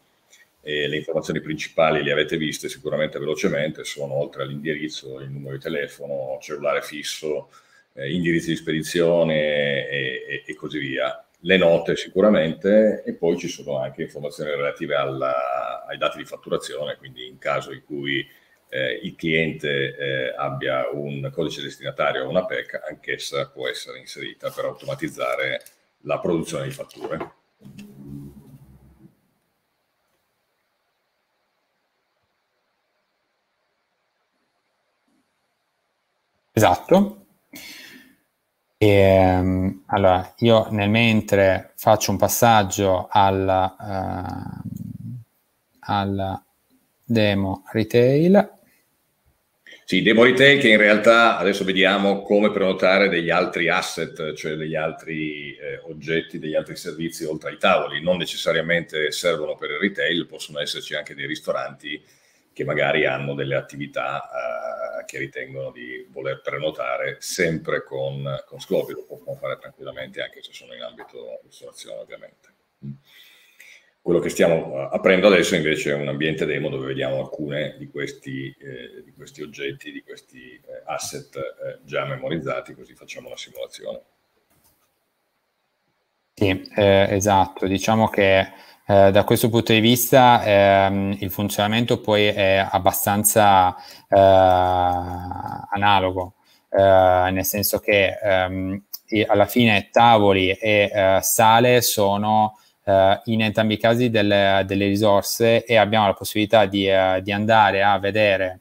e le informazioni principali le avete viste sicuramente velocemente, sono oltre all'indirizzo, il numero di telefono, cellulare fisso, eh, indirizzi di spedizione e, e, e, così via. Le note sicuramente e poi ci sono anche informazioni relative alla, ai dati di fatturazione, quindi in caso in cui eh, il cliente eh, abbia un codice destinatario o una PEC, anch'essa può essere inserita per automatizzare la produzione di fatture. Esatto. E, ehm, allora, io nel mentre faccio un passaggio alla, uh, eh, alla demo retail. Sì, demo retail che in realtà adesso vediamo come prenotare degli altri asset, cioè degli altri eh, oggetti, degli altri servizi oltre ai tavoli. Non necessariamente servono per il retail, possono esserci anche dei ristoranti che magari hanno delle attività eh, che ritengono di voler prenotare sempre con, con Sclopi, lo possono fare tranquillamente anche se sono in ambito ristorazione ovviamente. Mm. Quello che stiamo eh, aprendo adesso invece è un ambiente demo dove vediamo alcune di questi, eh, di questi oggetti, di questi eh, asset eh, già memorizzati, così facciamo una simulazione. Sì, eh, esatto, diciamo che eh, da questo punto di vista ehm, il funzionamento poi è abbastanza eh, analogo, eh, nel senso che ehm, alla fine tavoli e eh, sale sono eh, in entrambi i casi delle, delle, risorse e abbiamo la possibilità di, di andare a vedere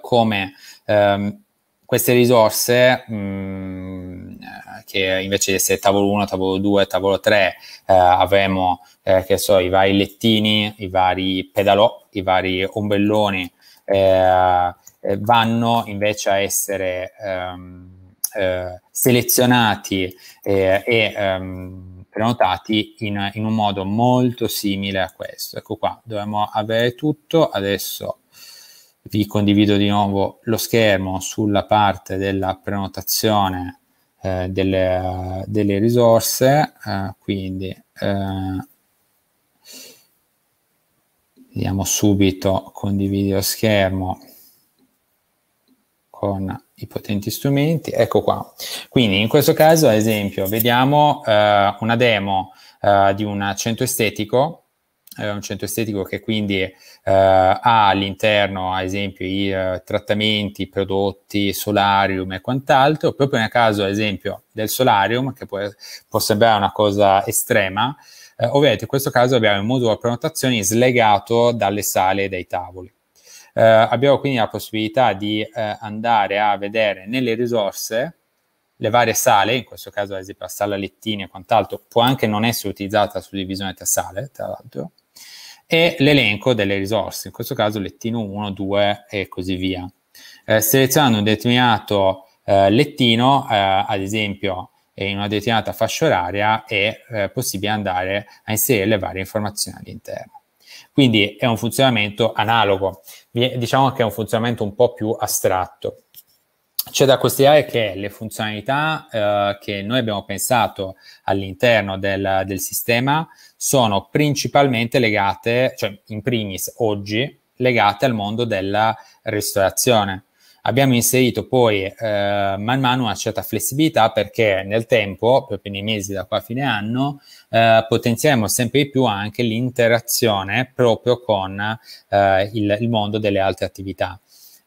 come ehm, queste risorse mh, mm, che invece di essere tavolo 1, tavolo 2, tavolo 3 eh, avremo eh, che so, i vari lettini, i vari pedalò, i vari ombelloni eh, eh, vanno invece a essere ehm, eh, selezionati eh, e ehm, prenotati in, in un modo molto simile a questo. Ecco qua, dovremmo avere tutto. Adesso vi condivido di nuovo lo schermo sulla parte della prenotazione eh, delle, delle, risorse, eh, quindi vediamo eh, subito condivido schermo con i potenti strumenti, ecco qua. Quindi in questo caso, ad esempio, vediamo eh, una demo eh, di un centro estetico, un centro estetico che quindi eh, ha all'interno, ad esempio, i eh, trattamenti, i prodotti, solarium e quant'altro. Proprio nel caso, ad esempio, del solarium, che può, può sembrare una cosa estrema, eh, ovviamente in questo caso abbiamo il modulo prenotazioni slegato dalle sale e dai tavoli. Eh, abbiamo quindi la possibilità di eh, andare a vedere nelle risorse le varie sale, in questo caso ad esempio la sala lettini e quant'altro, può anche non essere utilizzata la suddivisione tra sale, tra l'altro, e l'elenco delle risorse, in questo caso lettino 1, 2 e così via. Eh, selezionando un determinato eh, lettino, eh, ad esempio eh, in una determinata fascia oraria, è eh, possibile andare a inserire le varie informazioni all'interno. Quindi è un funzionamento analogo, diciamo che è un funzionamento un po' più astratto c'è da considerare che le funzionalità eh, che noi abbiamo pensato all'interno del, del, sistema sono principalmente legate, cioè in primis oggi, legate al mondo della ristorazione. Abbiamo inserito poi eh, man mano una certa flessibilità perché nel tempo, proprio nei mesi da qua a fine anno, eh, potenzieremo sempre di più anche l'interazione proprio con eh, il, il mondo delle altre attività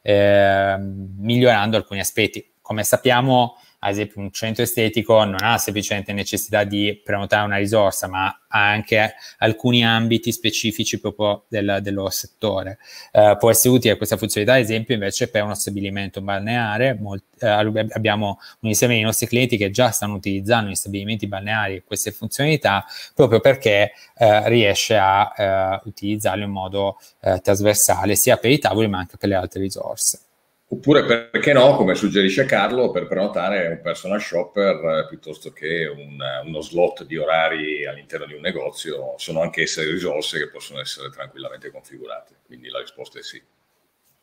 eh, migliorando alcuni aspetti. Come sappiamo, ad esempio un centro estetico non ha semplicemente necessità di prenotare una risorsa, ma ha anche alcuni ambiti specifici proprio del, dello settore. Eh, può essere utile questa funzionalità, ad esempio, invece per uno stabilimento balneare. Molti, eh, eh, abbiamo un insieme di nostri clienti che già stanno utilizzando gli stabilimenti balneari queste funzionalità proprio perché eh, riesce a eh, utilizzarle in modo eh, trasversale sia per i tavoli ma anche per le altre risorse. Oppure perché no, come suggerisce Carlo, per prenotare un personal shopper eh, piuttosto che un, eh, uno slot di orari all'interno di un negozio, sono anche esse risorse che possono essere tranquillamente configurate. Quindi la risposta è sì.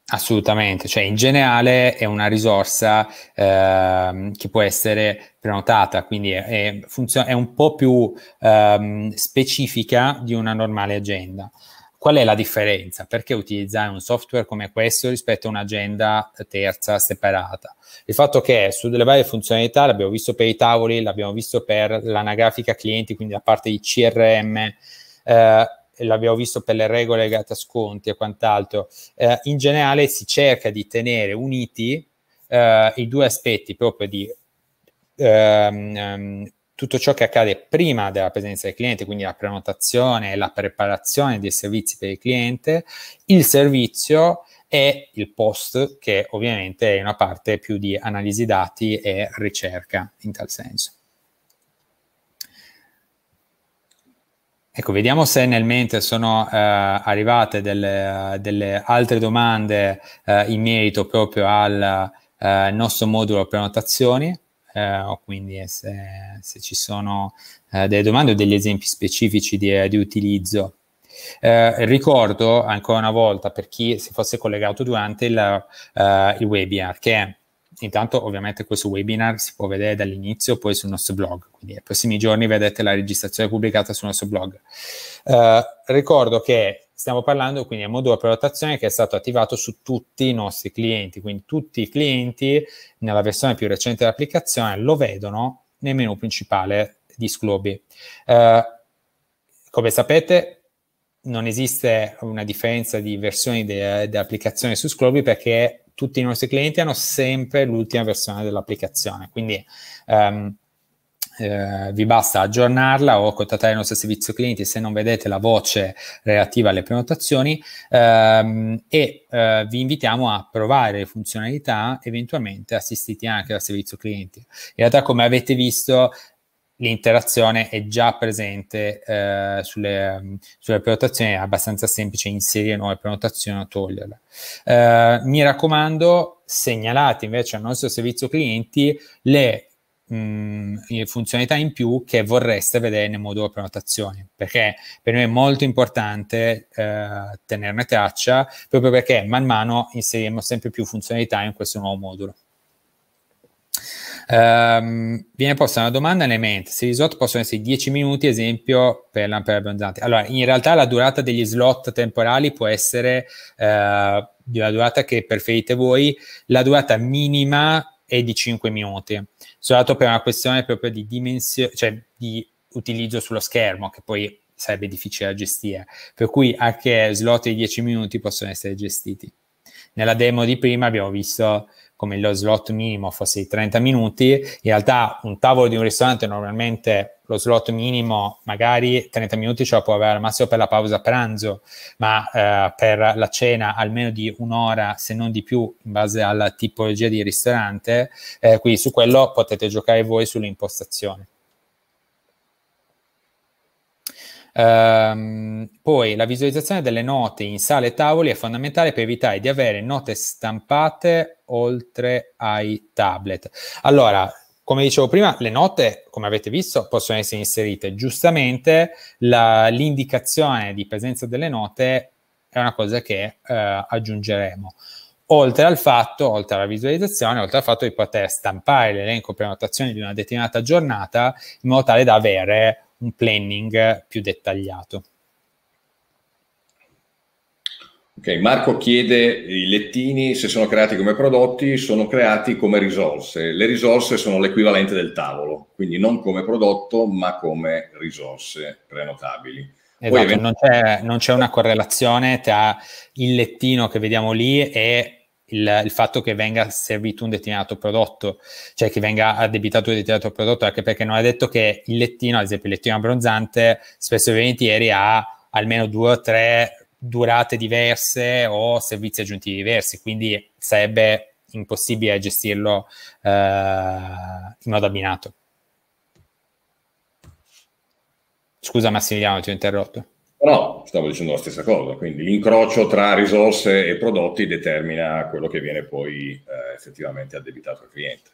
Assolutamente, cioè in generale è una risorsa ehm, che può essere prenotata, quindi è, è, funziona, è un po' più ehm, specifica di una normale agenda. Qual è la differenza? Perché utilizzare un software come questo rispetto a un'agenda terza separata? Il fatto che su delle varie funzionalità, l'abbiamo visto per i tavoli, l'abbiamo visto per l'anagrafica clienti, quindi la parte di CRM, eh, l'abbiamo visto per le regole legate a sconti e quant'altro, eh, in generale si cerca di tenere uniti eh, i due aspetti proprio di ehm, ehm tutto ciò che accade prima della presenza del cliente, quindi la prenotazione e la preparazione dei servizi per il cliente, il servizio e il post, che ovviamente è una parte più di analisi dati e ricerca in tal senso. Ecco, vediamo se nel mente sono eh, arrivate delle, delle, altre domande eh, in merito proprio al eh, nostro modulo prenotazioni eh, quindi se, se ci sono eh, delle domande o degli esempi specifici di, eh, di utilizzo. Eh, ricordo ancora una volta per chi si fosse collegato durante il, eh, il webinar che intanto ovviamente questo webinar si può vedere dall'inizio poi sul nostro blog, quindi nei prossimi giorni vedrete la registrazione pubblicata sul nostro blog. Eh, ricordo che Stiamo parlando quindi un modulo prenotazione che è stato attivato su tutti i nostri clienti, quindi tutti i clienti nella versione più recente dell'applicazione lo vedono nel menu principale di Sclobi. Eh, come sapete, non esiste una differenza di versioni dell'applicazione de su Sclobi perché tutti i nostri clienti hanno sempre l'ultima versione dell'applicazione. Quindi um, eh, vi basta aggiornarla o contattare il nostro servizio clienti se non vedete la voce relativa alle prenotazioni ehm, e eh, vi invitiamo a provare le funzionalità eventualmente assistiti anche dal servizio clienti. In realtà come avete visto l'interazione è già presente eh, sulle, sulle, prenotazioni, è abbastanza semplice inserire nuove prenotazioni o toglierle. Eh, mi raccomando, segnalate invece al nostro servizio clienti le mh, mm, funzionalità in più che vorreste vedere nel modulo prenotazioni, perché per noi è molto importante eh, tenerne traccia, proprio perché man mano inseriremo sempre più funzionalità in questo nuovo modulo. Um, viene posta una domanda nei mente, se gli slot possono essere 10 minuti, esempio, per l'ampere abbondante. Allora, in realtà la durata degli slot temporali può essere uh, una durata che preferite voi, la durata minima e di 5 minuti. Soltanto per una questione proprio di dimensione, cioè di utilizzo sullo schermo, che poi sarebbe difficile da gestire. Per cui anche slot di 10 minuti possono essere gestiti. Nella demo di prima abbiamo visto come lo slot minimo fosse di 30 minuti, in realtà un tavolo di un ristorante normalmente lo slot minimo magari 30 minuti ce la può avere al massimo per la pausa pranzo, ma eh, per la cena almeno di un'ora se non di più in base alla tipologia di ristorante, eh, quindi su quello potete giocare voi sull'impostazione. Um, poi la visualizzazione delle note in sale e tavoli è fondamentale per evitare di avere note stampate oltre ai tablet. Allora, come dicevo prima, le note, come avete visto, possono essere inserite. Giustamente la, l'indicazione di presenza delle note è una cosa che eh, aggiungeremo. Oltre al fatto, oltre alla visualizzazione, oltre al fatto di poter stampare l'elenco prenotazioni di una determinata giornata in modo tale da avere un planning più dettagliato. Ok, Marco chiede i lettini se sono creati come prodotti, sono creati come risorse. Le risorse sono l'equivalente del tavolo, quindi non come prodotto, ma come risorse prenotabili. Esatto, Poi, non, c'è, non c'è una correlazione tra il lettino che vediamo lì e il, il, fatto che venga servito un determinato prodotto, cioè che venga addebitato un determinato prodotto, anche perché non è detto che il lettino, ad esempio il lettino abbronzante, spesso e volentieri ha almeno due o tre durate diverse o servizi aggiuntivi diversi, quindi sarebbe impossibile gestirlo eh, in modo abbinato. Scusa Massimiliano, ti ho interrotto. No, stavo dicendo la stessa cosa, quindi l'incrocio tra risorse e prodotti determina quello che viene poi eh, effettivamente addebitato al cliente.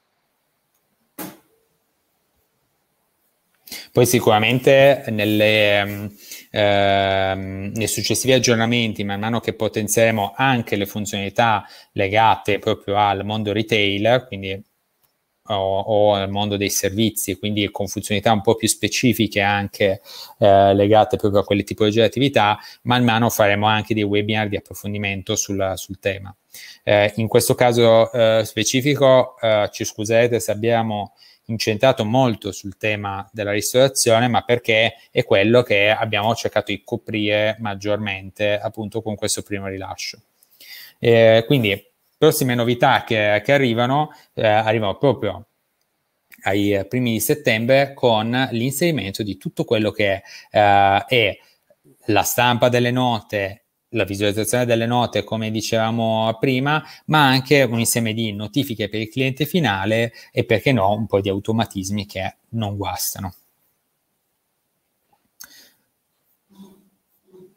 Poi sicuramente nelle, eh, nei successivi aggiornamenti, man mano che potenzieremo anche le funzionalità legate proprio al mondo retail, quindi o, o al mondo dei servizi, quindi con funzionalità un po' più specifiche anche eh, legate proprio a quelle tipologie di attività, man mano faremo anche dei webinar di approfondimento sul, sul tema. Eh, in questo caso eh, specifico eh, ci scusate se abbiamo incentrato molto sul tema della ristorazione, ma perché è quello che abbiamo cercato di coprire maggiormente appunto con questo primo rilascio. Eh, quindi prossime novità che, che arrivano, eh, arrivano proprio ai eh, primi di settembre con l'inserimento di tutto quello che eh, è la stampa delle note, la visualizzazione delle note, come dicevamo prima, ma anche un insieme di notifiche per il cliente finale e perché no, un po' di automatismi che non guastano.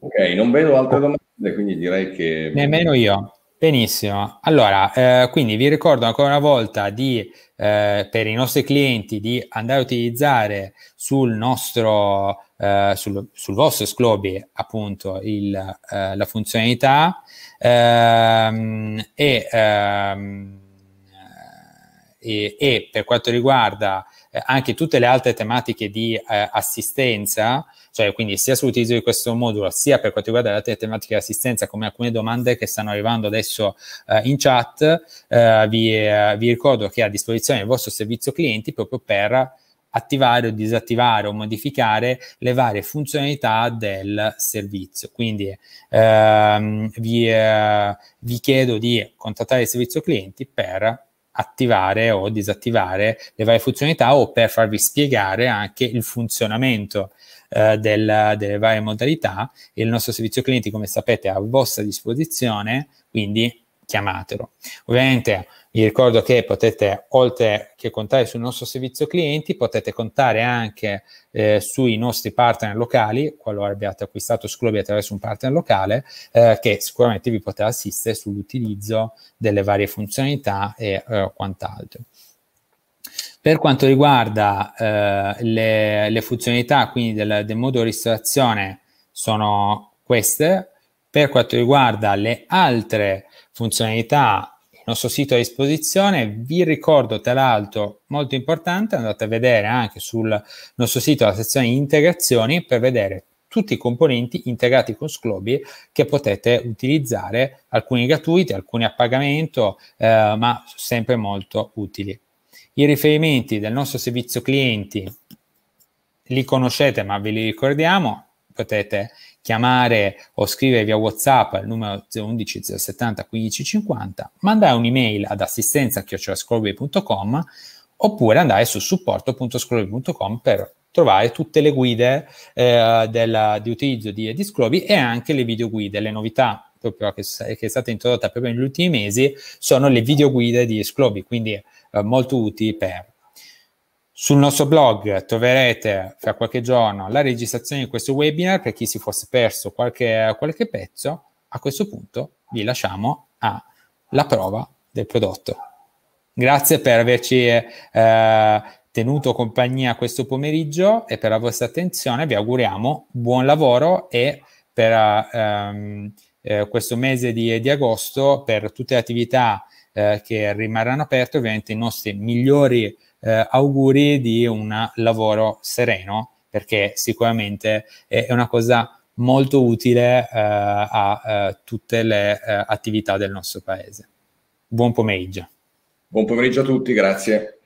Ok, non vedo altre domande, quindi direi che... Nemmeno io. Benissimo, allora eh, quindi vi ricordo ancora una volta di, eh, per i nostri clienti di andare a utilizzare sul nostro, eh, sul, sul, vostro Sclobi appunto il, eh, la funzionalità ehm, e, ehm, eh, e, e, per quanto riguarda eh, anche tutte le altre tematiche di eh, assistenza, cioè quindi sia sull'utilizzo di questo modulo, sia per quanto riguarda le altre tematiche di assistenza, come alcune domande che stanno arrivando adesso eh, in chat, eh, vi, eh, vi, ricordo che è a disposizione il vostro servizio clienti proprio per attivare o disattivare o modificare le varie funzionalità del servizio. Quindi ehm, vi, vi chiedo di contattare il servizio clienti per attivare o disattivare le varie funzionalità o per farvi spiegare anche il funzionamento eh, del, delle varie modalità. Il nostro servizio clienti, come sapete, è a vostra disposizione, quindi chiamatelo. Ovviamente vi ricordo che potete, oltre che contare sul nostro servizio clienti, potete contare anche eh, sui nostri partner locali, qualora abbiate acquistato Sclubby attraverso un partner locale, eh, che sicuramente vi potrà assistere sull'utilizzo delle varie funzionalità e eh, quant'altro. Per quanto riguarda eh, le, le, funzionalità quindi del, del modo ristorazione sono queste, per quanto riguarda le altre funzionalità, il nostro sito è a disposizione. Vi ricordo, tra l'altro, molto importante, andate a vedere anche sul nostro sito la sezione integrazioni per vedere tutti i componenti integrati con Sclobi che potete utilizzare, alcuni gratuiti, alcuni a pagamento, eh, ma sempre molto utili. I riferimenti del nostro servizio clienti li conoscete, ma ve li ricordiamo, potete chiamare o scrivere via WhatsApp al numero 011 070 1550, mandare un'email ad assistenza.com oppure andare su supporto.scrollby.com per trovare tutte le guide eh, della, di utilizzo di, di Scrollby e anche le videoguide, le novità proprio che, che, è stata introdotta proprio negli ultimi mesi sono le videoguide di Scrollby, quindi eh, molto utili per sul nostro blog troverete fra qualche giorno la registrazione di questo webinar per chi si fosse perso qualche, qualche pezzo. A questo punto vi lasciamo alla prova del prodotto. Grazie per averci eh, tenuto compagnia questo pomeriggio e per la vostra attenzione. Vi auguriamo buon lavoro e per ehm, eh, questo mese di, di, agosto, per tutte le attività eh, che rimarranno aperte, ovviamente i nostri migliori eh, auguri di un lavoro sereno, perché sicuramente è, è una cosa molto utile eh, a eh, tutte le eh, attività del nostro paese. Buon pomeriggio. Buon pomeriggio a tutti, grazie.